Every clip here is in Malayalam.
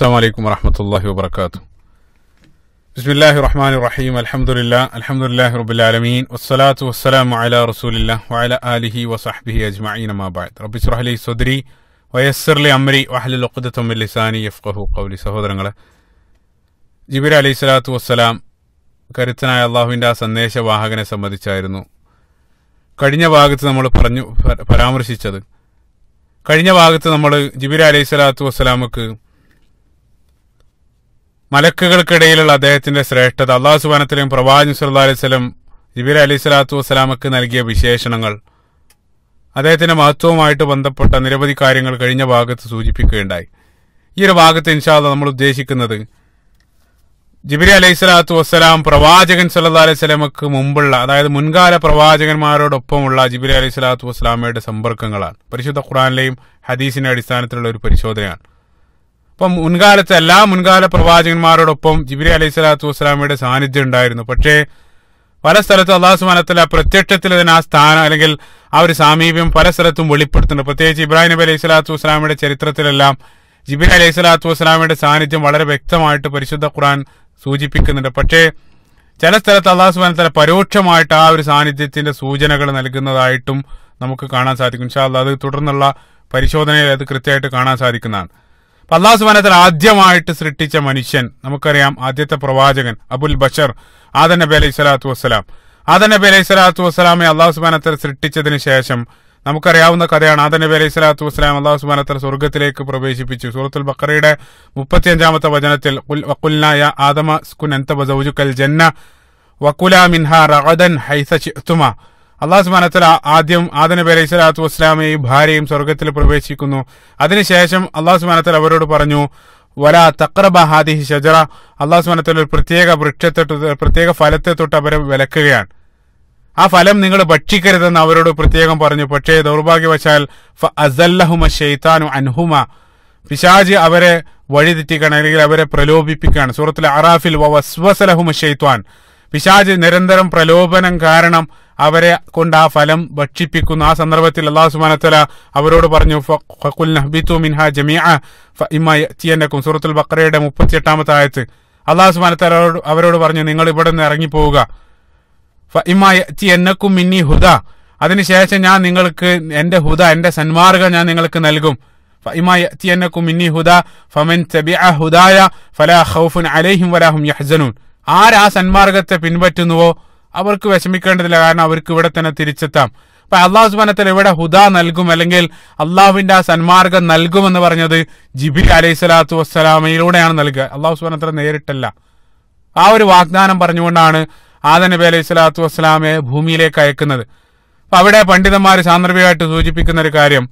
السلام عليكم ورحمة الله وبركاته بسم الله الرحمن الرحيم الحمد لله الحمد لله رب العالمين والصلاة والسلام على رسول الله وعلى آله وصحبه أجمعين ما بعد رب اشرح لي صدري ويسر لي أمري واحلل عقدة من لساني يفقه قولي സഹോദരങ്ങളെ ജിബിർ അലൈഹി സ്വലാത്തു വസ്സലാം കരുത്തനായ അള്ളാഹുവിൻ്റെ ആ സന്ദേശവാഹകനെ സംബന്ധിച്ചായിരുന്നു കഴിഞ്ഞ ഭാഗത്ത് നമ്മൾ പറഞ്ഞു പരാമർശിച്ചത് കഴിഞ്ഞ ഭാഗത്ത് നമ്മൾ ജിബിർ അലൈഹി സ്വലാത്തു വസ്സലാമക്ക് മലക്കുകൾക്കിടയിലുള്ള അദ്ദേഹത്തിന്റെ ശ്രേഷ്ഠത അള്ളാഹു സുബാനത്തിലും പ്രവാജ് സുല്ലാ അലൈവലം ജിബിർ അലി സ്വലാത്തു വസ്സലാമക്ക് നൽകിയ വിശേഷണങ്ങൾ അദ്ദേഹത്തിന്റെ മഹത്വവുമായിട്ട് ബന്ധപ്പെട്ട നിരവധി കാര്യങ്ങൾ കഴിഞ്ഞ ഭാഗത്ത് സൂചിപ്പിക്കുകയുണ്ടായി ഈ ഒരു ഭാഗത്ത് ഇൻഷാദ് നമ്മൾ ഉദ്ദേശിക്കുന്നത് ജിബിരി അലൈഹി സ്വലാത്തു വസ്സലാം പ്രവാചകൻ സല്ലാ അലൈഹി സ്വലമക്ക് മുമ്പുള്ള അതായത് മുൻകാല പ്രവാചകന്മാരോടൊപ്പമുള്ള ജിബിരി അലൈഹി സ്വലാത്തു വസ്സലാമയുടെ സമ്പർക്കങ്ങളാണ് പരിശുദ്ധ ഖുറാനിലെയും ഹദീസിന്റെ അടിസ്ഥാനത്തിലുള്ള ഒരു പരിശോധനയാണ് ഇപ്പം മുൻകാലത്ത് എല്ലാ മുൻകാല പ്രവാചകന്മാരോടൊപ്പം ജിബ്രി അലൈഹി സ്വലാത്തു വസ്സലാമയുടെ സാന്നിധ്യം ഉണ്ടായിരുന്നു പക്ഷേ പല സ്ഥലത്തും അള്ളാഹു ആ പ്രത്യക്ഷത്തിൽ തന്നെ ആ സ്ഥാനം അല്ലെങ്കിൽ ആ ഒരു സാമീപ്യം പല സ്ഥലത്തും വെളിപ്പെടുത്തുന്നുണ്ട് പ്രത്യേകിച്ച് ഇബ്രാഹിം നബി അലൈഹി സ്വലാത്തു വസ്സലാമയുടെ ചരിത്രത്തിലെല്ലാം ജിബിൻ അലൈഹി സ്വലാത്തു വസ്സലാമയുടെ സാന്നിധ്യം വളരെ വ്യക്തമായിട്ട് പരിശുദ്ധ ഖുറാൻ സൂചിപ്പിക്കുന്നുണ്ട് പക്ഷേ ചില സ്ഥലത്ത് അള്ളാഹു സുബാനത്തല പരോക്ഷമായിട്ട് ആ ഒരു സാന്നിധ്യത്തിന്റെ സൂചനകൾ നൽകുന്നതായിട്ടും നമുക്ക് കാണാൻ സാധിക്കും ഇൻഷാ അത് തുടർന്നുള്ള പരിശോധനയിൽ അത് കൃത്യമായിട്ട് കാണാൻ സാധിക്കുന്നതാണ് അള്ളാഹു സുബാനത്തിൽ ആദ്യമായിട്ട് സൃഷ്ടിച്ച മനുഷ്യൻ നമുക്കറിയാം ആദ്യത്തെ പ്രവാചകൻ അബുൽ ബഷർ ആദൻ നബി അലൈഹി സ്വലാത്തു വസ്സലാം ആദൻ നബി അലൈഹി സ്വലാത്തു വസ്സലാമെ അള്ളാഹു സുബാനത്തിൽ സൃഷ്ടിച്ചതിന് ശേഷം നമുക്കറിയാവുന്ന കഥയാണ് ആദൻ നബി അലൈഹി സ്വലാത്തു വസ്സലാം അള്ളാഹു സുബാനത്തൽ സ്വർഗത്തിലേക്ക് പ്രവേശിപ്പിച്ചു സൂറത്തുൽ ബക്കറയുടെ മുപ്പത്തിയഞ്ചാമത്തെ വചനത്തിൽ ആദമ സ്കുൻ എന്ത ബസൗജുക്കൽ ജന്ന വക്കുല മിൻഹ റഗദൻ ഹൈസ ചിത്തുമ അള്ളാഹു സുബാനത്തല ആദ്യം ആദന അലൈഹി സ്വലാത്തു വസ്ലാമയും ഭാര്യയും സ്വർഗത്തിൽ പ്രവേശിക്കുന്നു അതിനുശേഷം അള്ളാഹു സുബാനത്തല അവരോട് പറഞ്ഞു വല തക്രബ ഹാദിഹി ഷജറ അള്ളാഹു സുബാനത്തല ഒരു പ്രത്യേക വൃക്ഷത്തെ പ്രത്യേക ഫലത്തെ തൊട്ട് അവരെ വിലക്കുകയാണ് ആ ഫലം നിങ്ങൾ ഭക്ഷിക്കരുതെന്ന് അവരോട് പ്രത്യേകം പറഞ്ഞു പക്ഷേ ദൗർഭാഗ്യവശാൽ അസല്ലഹുമ ഷെയ്ത്താനു അൻഹുമ പിശാജ് അവരെ വഴിതെറ്റിക്കാണ് അല്ലെങ്കിൽ അവരെ പ്രലോഭിപ്പിക്കുകയാണ് സൂറത്തിലെ അറാഫിൽ വസ്വസലഹുമ ഷെയ്ത്വാൻ പിശാജ് നിരന്തരം പ്രലോഭനം കാരണം അവരെ കൊണ്ട് ആ ഫലം ഭക്ഷിപ്പിക്കുന്നു ആ സന്ദർഭത്തിൽ അള്ളാഹു സുബാനത്തല അവരോട് പറഞ്ഞു മിൻഹ ജമിയ ഇമ്മക്കും സൂറത്തുൽ ബക്രയുടെ മുപ്പത്തിയെട്ടാമത്തെ ആയത്ത് അള്ളാഹു സുബാനത്തല അവരോട് പറഞ്ഞു നിങ്ങൾ ഇവിടെ നിന്ന് ഇറങ്ങിപ്പോവുക ഇമ്മയത്തി എന്നക്കും മിന്നി ഹുദ അതിനുശേഷം ഞാൻ നിങ്ങൾക്ക് എന്റെ ഹുദ എന്റെ സന്മാർഗം ഞാൻ നിങ്ങൾക്ക് നൽകും فإما മിന്നി ഹുദ ഫമൻ ഹുദായ ഫലാ ഹൗഫുൻ അലേഹിം വലാഹും عليهم ആരാ സന്മാർഗത്തെ പിൻപറ്റുന്നുവോ അവർക്ക് വിഷമിക്കേണ്ടതില്ല കാരണം അവർക്ക് ഇവിടെ തന്നെ തിരിച്ചെത്താം അപ്പൊ അള്ളാഹു സുബാനത്തിൽ ഇവിടെ ഹുദ നൽകും അല്ലെങ്കിൽ അള്ളാഹുവിന്റെ ആ സന്മാർഗം നൽകുമെന്ന് പറഞ്ഞത് ജിബി അലൈഹി സ്വലാത്തു വസ്സലാമയിലൂടെയാണ് നൽകുക അള്ളാഹു സുബാനത്തിൽ നേരിട്ടല്ല ആ ഒരു വാഗ്ദാനം പറഞ്ഞുകൊണ്ടാണ് ആദ നബി അലൈഹി സ്വലാത്തു വസ്സലാമയെ ഭൂമിയിലേക്ക് അയക്കുന്നത് അപ്പൊ അവിടെ പണ്ഡിതന്മാർ സാന്ദർഭികമായിട്ട് സൂചിപ്പിക്കുന്ന ഒരു കാര്യം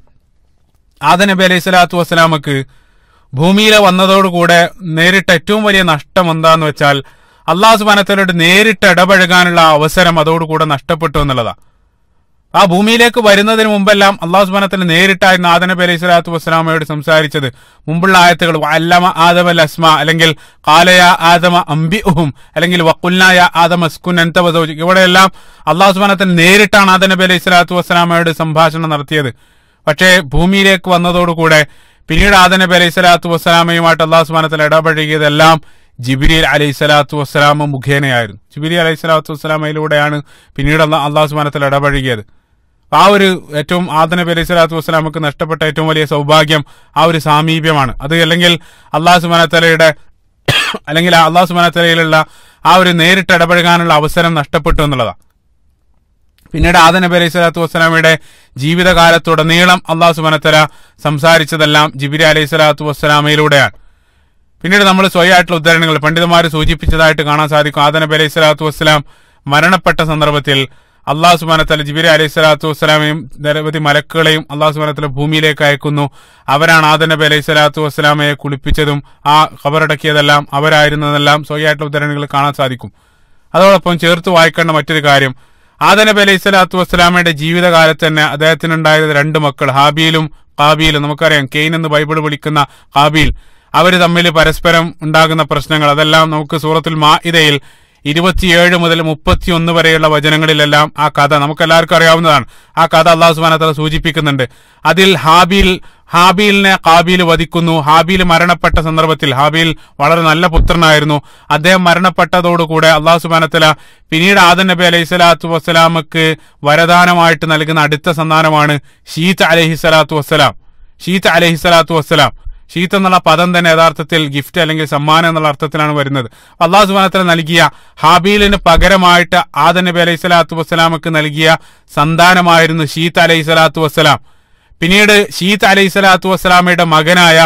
ആദ നബി അലൈഹി സ്വലാത്തു വസ്സലാമക്ക് ഭൂമിയിലെ വന്നതോടുകൂടെ നേരിട്ട ഏറ്റവും വലിയ നഷ്ടം എന്താന്ന് വെച്ചാൽ അള്ളാഹു സുബാനത്തലോട് നേരിട്ട് ഇടപഴകാനുള്ള അവസരം അതോടുകൂടെ നഷ്ടപ്പെട്ടു എന്നുള്ളതാണ് ആ ഭൂമിയിലേക്ക് വരുന്നതിന് മുമ്പെല്ലാം അള്ളാഹു സുബാനത്തിന് നേരിട്ടായി നാദന അലൈഹി സ്വലാത്തു വസ്സലാമയോട് സംസാരിച്ചത് മുമ്പുള്ള ആയത്തുകൾ അല്ലമ ആദമ അസ്മ അല്ലെങ്കിൽ കാലയ ആദമ അംബി ഉഹും അല്ലെങ്കിൽ വക്കുല്ലായ ആദമ സ്കുൻ ഇവിടെയെല്ലാം അള്ളാഹു സുബാനത്തിന് നേരിട്ടാണ് ആദന നബി അലൈഹി സ്വലാത്തു വസ്സലാമയോട് സംഭാഷണം നടത്തിയത് പക്ഷേ ഭൂമിയിലേക്ക് വന്നതോടുകൂടെ പിന്നീട് ആദന നബി അലൈഹി സ്വലാത്തു വസ്സലാമയുമായിട്ട് അള്ളാഹു സുബാനത്തിൽ ഇടപഴകിയതെല്ലാം ജിബിരി അലൈഹി സ്വലാത്തു വസ്സലാമ മുഖേനയായിരുന്നു ജിബിലി അലൈഹി സ്വലാത്തു വസ്സലാമയിലൂടെയാണ് പിന്നീട് അള്ളാഹു സുബാനത്തിൽ ഇടപഴകിയത് ആ ഒരു ഏറ്റവും ആദനബി അലൈഹി സ്വലാത്തു വസ്സലാമക്ക് നഷ്ടപ്പെട്ട ഏറ്റവും വലിയ സൗഭാഗ്യം ആ ഒരു സാമീപ്യമാണ് അത് അല്ലെങ്കിൽ അള്ളാഹു സുബാനത്തലയുടെ അല്ലെങ്കിൽ അള്ളാഹു സുബാനത്തലയിലുള്ള ആ ഒരു നേരിട്ട് ഇടപഴകാനുള്ള അവസരം നഷ്ടപ്പെട്ടു എന്നുള്ളതാണ് പിന്നീട് ആദ നബി അലൈഹി സ്വലാത്തു വസ്സലാമയുടെ ജീവിതകാലത്തുടനീളം അള്ളാഹു സുബാനത്തല സംസാരിച്ചതെല്ലാം ജിബിലി അലൈഹി സ്വലാത്തു വസ്സലാമയിലൂടെയാണ് പിന്നീട് നമ്മൾ സ്വയമായിട്ടുള്ള ഉദാഹരണങ്ങൾ പണ്ഡിതന്മാർ സൂചിപ്പിച്ചതായിട്ട് കാണാൻ സാധിക്കും ആദനബി അലൈഹി സ്വലാത്തു വസ്സലാം മരണപ്പെട്ട സന്ദർഭത്തിൽ അള്ളാഹു സുബാനത്തല ജിബിരി അലൈഹി സ്വലാത്തു വസ്സലാമയും നിരവധി മലക്കുകളെയും അള്ളാഹു സുബാനത്തല ഭൂമിയിലേക്ക് അയക്കുന്നു അവരാണ് ആദനബി അലൈഹി സ്വലാത്തു വസ്സലാമയെ കുളിപ്പിച്ചതും ആ ഖബറടക്കിയതെല്ലാം അവരായിരുന്നതെല്ലാം സ്വയമായിട്ടുള്ള ഉദാഹരണങ്ങൾ കാണാൻ സാധിക്കും അതോടൊപ്പം ചേർത്ത് വായിക്കേണ്ട മറ്റൊരു കാര്യം ആദനബി അലൈഹി സ്വലാത്തു വസ്സലാമയുടെ ജീവിതകാലത്ത് തന്നെ അദ്ദേഹത്തിനുണ്ടായത് രണ്ട് മക്കൾ ഹാബീലും കാബീലും നമുക്കറിയാം കെയ്ൻ എന്ന് ബൈബിൾ വിളിക്കുന്ന കാബീൽ അവർ തമ്മിൽ പരസ്പരം ഉണ്ടാകുന്ന പ്രശ്നങ്ങൾ അതെല്ലാം നമുക്ക് സൂറത്തിൽ മാ ഇതയിൽ ഇരുപത്തിയേഴ് മുതൽ മുപ്പത്തിയൊന്ന് വരെയുള്ള വചനങ്ങളിലെല്ലാം ആ കഥ നമുക്കെല്ലാവർക്കും അറിയാവുന്നതാണ് ആ കഥ അള്ളാഹു സുബാനത്തല സൂചിപ്പിക്കുന്നുണ്ട് അതിൽ ഹാബീൽ ഹാബീലിനെ കാബീൽ വധിക്കുന്നു ഹാബീൽ മരണപ്പെട്ട സന്ദർഭത്തിൽ ഹാബീൽ വളരെ നല്ല പുത്രനായിരുന്നു അദ്ദേഹം മരണപ്പെട്ടതോടുകൂടെ അള്ളാഹു സുബാനത്തല പിന്നീട് ആദൻ നബി അലൈഹി സ്വലാത്തു വസ്സലാമക്ക് വരദാനമായിട്ട് നൽകുന്ന അടുത്ത സന്താനമാണ് ഷീത്ത് അലഹി സ്വലാത്തു വസ്സലാം ഷീത്ത് അലഹി സ്വലാത്തു വസ്സലാം ഷീത്ത് എന്നുള്ള പദം തന്നെ യഥാർത്ഥത്തിൽ ഗിഫ്റ്റ് അല്ലെങ്കിൽ സമ്മാനം എന്നുള്ള അർത്ഥത്തിലാണ് വരുന്നത് അള്ളാഹു സുബാനത്തിന് നൽകിയ ഹാബീലിന് പകരമായിട്ട് ആദൻ നബി അലൈഹി സ്വലാത്തു വസ്സലാമക്ക് നൽകിയ സന്താനമായിരുന്നു ഷീത്ത് അലൈഹി സ്വലാത്തു വസ്സലാം പിന്നീട് ഷീത്ത് അലൈഹി സ്വലാത്തു വസ്സലാമയുടെ മകനായ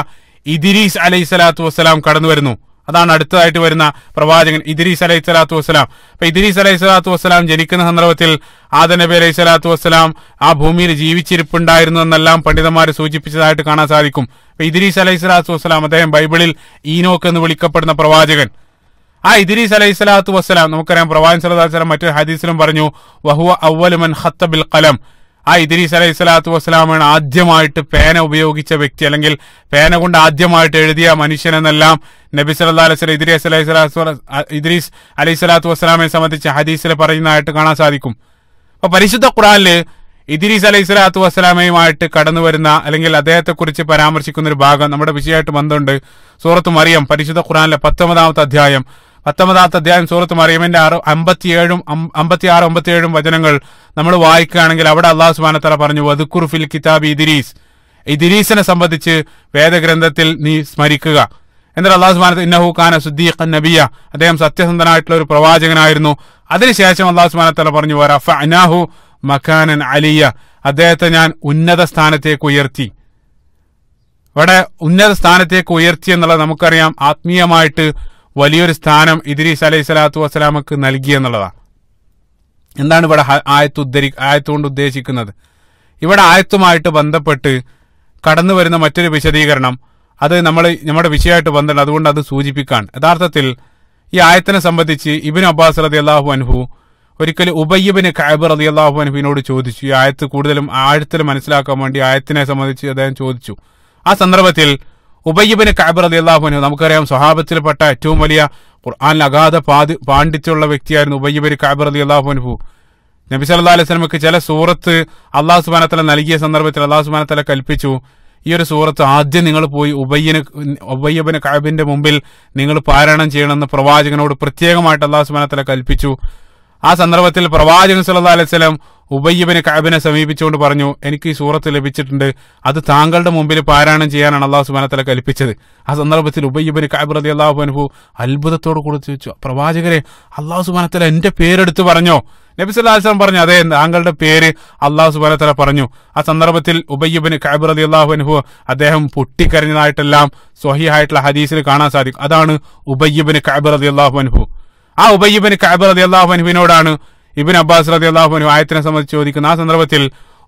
ഇദിരീസ് അലൈഹി സ്വലാത്തു വസ്സലാം കടന്നു വരുന്നു അതാണ് അടുത്തതായിട്ട് വരുന്ന പ്രവാചകൻ ഇദ്രീസ് അലൈഹി സ്വലാത്തു വസ്സലാം അപ്പൊ ഇദ്രീസ് അലൈഹി സ്വലാത്തു വസ്സലാം ജനിക്കുന്ന സന്ദർഭത്തിൽ ആദനബി അലൈഹി സ്വലാത്തു വസ്സലാം ആ ഭൂമിയിൽ ജീവിച്ചിരിപ്പുണ്ടായിരുന്നു എന്നെല്ലാം പണ്ഡിതന്മാർ സൂചിപ്പിച്ചതായിട്ട് കാണാൻ സാധിക്കും അപ്പൊ ഇദ്രീസ് അലൈഹി സ്വലാത്തു വസ്സലാം അദ്ദേഹം ബൈബിളിൽ ഈനോക്ക് എന്ന് വിളിക്കപ്പെടുന്ന പ്രവാചകൻ ആ ഇദ്രീസ് അലൈഹി സ്വലാത്തു വസ്സലാം നമുക്കറിയാം പ്രവാചൻ സലഹ് വസ്സലാം മറ്റൊരു ഹദീസിലും പറഞ്ഞു വഹുവ അവലുമൻ ഹത്ത കലം ആ ഇദ്രീസ് അലൈഹി സ്വലാത്തു വസ്സലാമാണ് ആദ്യമായിട്ട് പേന ഉപയോഗിച്ച വ്യക്തി അല്ലെങ്കിൽ പേന കൊണ്ട് ആദ്യമായിട്ട് എഴുതിയ മനുഷ്യനെന്നെല്ലാം നബി സല്ലാ അലൈഹി സ്വലം ഇദ്രീസ് അലൈഹി സ്വലാത്തു ഇദ്രീസ് അലൈഹി സ്വലാത്തു വസ്സലാമെ സംബന്ധിച്ച് ഹദീസിൽ പറയുന്നതായിട്ട് കാണാൻ സാധിക്കും അപ്പൊ പരിശുദ്ധ ഖുറാനില് ഇദ്രീസ് അലൈഹി സ്വലാത്തു വസ്സലാമയുമായിട്ട് കടന്നു വരുന്ന അല്ലെങ്കിൽ അദ്ദേഹത്തെക്കുറിച്ച് പരാമർശിക്കുന്ന ഒരു ഭാഗം നമ്മുടെ വിഷയമായിട്ട് ബന്ധമുണ്ട് സൂറത്ത് മറിയം പരിശുദ്ധ ഖുറാനിലെ പത്തൊമ്പതാമത്തെ അധ്യായം പത്തൊമ്പതാമത്തെ അധ്യായം സൂറത്ത് മറിയമിന്റെ ആറ് അമ്പത്തിയേഴും അമ്പത്തിയാറ് അമ്പത്തിയേഴും വചനങ്ങൾ നമ്മൾ വായിക്കുകയാണെങ്കിൽ അവിടെ അള്ളാഹു സുബാനത്തല പറഞ്ഞു വധുക്കുർഫിൽ ഫിൽ കിതാബ് ഇദിരീസ് ഇദിരീസിനെ സംബന്ധിച്ച് വേദഗ്രന്ഥത്തിൽ നീ സ്മരിക്കുക എന്നാൽ അള്ളാഹു സുബാനത്ത് ഇന്നഹു ഖാന സുദ്ദീഖ് നബിയ അദ്ദേഹം സത്യസന്ധനായിട്ടുള്ള ഒരു പ്രവാചകനായിരുന്നു അതിനുശേഷം അള്ളാഹു സുബാനത്തല പറഞ്ഞു അനാഹു മഖാനൻ അലിയ അദ്ദേഹത്തെ ഞാൻ ഉന്നത സ്ഥാനത്തേക്ക് ഉയർത്തി ഇവിടെ ഉന്നത സ്ഥാനത്തേക്ക് ഉയർത്തി എന്നുള്ളത് നമുക്കറിയാം ആത്മീയമായിട്ട് വലിയൊരു സ്ഥാനം ഇദ്രീസ് അലൈഹി സ്വലാത്തു വസ്സലാമക്ക് നൽകി എന്നുള്ളതാണ് എന്താണ് ഇവിടെ ആയത്ത് ഉദ്ധരി ആയത്തുകൊണ്ട് ഉദ്ദേശിക്കുന്നത് ഇവിടെ ആയത്തുമായിട്ട് ബന്ധപ്പെട്ട് കടന്നു വരുന്ന മറ്റൊരു വിശദീകരണം അത് നമ്മൾ നമ്മുടെ വിഷയമായിട്ട് ബന്ധമുണ്ട് അതുകൊണ്ട് അത് സൂചിപ്പിക്കാൻ യഥാർത്ഥത്തിൽ ഈ ആയത്തിനെ സംബന്ധിച്ച് ഇബിൻ അബ്ബാസ് റതി അള്ളാഹു അൻഹു ഒരിക്കൽ ഉബയ്യബിന് കാബ് അലി അള്ളാഹു അൻഹുവിനോട് ചോദിച്ചു ഈ ആയത്ത് കൂടുതലും ആഴത്തിൽ മനസ്സിലാക്കാൻ വേണ്ടി ആയത്തിനെ സംബന്ധിച്ച് അദ്ദേഹം ചോദിച്ചു ആ സന്ദർഭത്തിൽ ഉബയ്യബിന് കാബർ അലി അള്ളാഹുനു നമുക്കറിയാം സ്വഹാബത്തിൽപ്പെട്ട ഏറ്റവും വലിയ ഖുർആൻ അഗാധ പാതി പാണ്ഡിത്യമുള്ള വ്യക്തിയായിരുന്നു ഉബയ്യബിന് കാബർ അലി അള്ളാഹുനുഹു നബി സല്ലാ അലൈഹി സ്വലമക്ക് ചില സൂറത്ത് അള്ളാഹു സുബാനത്തല നൽകിയ സന്ദർഭത്തിൽ അള്ളാഹു സുബാനത്തല കൽപ്പിച്ചു ഈ ഒരു സൂറത്ത് ആദ്യം നിങ്ങൾ പോയി ഉബയ്യന് ഉബയ്യബിന് കാബിന്റെ മുമ്പിൽ നിങ്ങൾ പാരായണം ചെയ്യണമെന്ന് പ്രവാചകനോട് പ്രത്യേകമായിട്ട് അള്ളാഹു സുബാനത്തല കൽപ്പിച്ചു ആ സന്ദർഭത്തിൽ പ്രവാചകൻ സല്ലാ അലൈഹി സ്വലം ഉബയ്യബിന് കഅബിനെ സമീപിച്ചുകൊണ്ട് പറഞ്ഞു എനിക്ക് ഈ സൂറത്ത് ലഭിച്ചിട്ടുണ്ട് അത് താങ്കളുടെ മുമ്പിൽ പാരായണം ചെയ്യാനാണ് അള്ളാഹു സുബാനത്തല കൽപ്പിച്ചത് ആ സന്ദർഭത്തിൽ ഉബയ്യബിന് കഅബ് റതി അള്ളാഹു അനുഭവം അത്ഭുതത്തോട് കൂടി ചോദിച്ചു പ്രവാചകരെ അള്ളാഹു സുബാനത്തല എന്റെ പേരെടുത്ത് പറഞ്ഞോ നബി സല്ലാസ്ലാം പറഞ്ഞു അതെ താങ്കളുടെ പേര് അള്ളാഹു സുബാനത്തല പറഞ്ഞു ആ സന്ദർഭത്തിൽ ഉബയ്യബിന് കഅബ് റതി അള്ളാഹു അനുഭവം അദ്ദേഹം പൊട്ടിക്കരഞ്ഞതായിട്ടെല്ലാം സ്വഹിയായിട്ടുള്ള ഹദീസിൽ കാണാൻ സാധിക്കും അതാണ് ഉബയ്യബിന് കഅബ് റതി അള്ളാഹു അനുഭവം ആ ഉബയ്യബിന് കഅബ് റതി അള്ളാഹു അനുഭവിനോടാണ് ഇബിൻ അബ്ബാസ് റതി അള്ളാഹുനു ആയത്തിനെ സംബന്ധിച്ച് ചോദിക്കുന്ന ആ സന്ദർഭത്തിൽ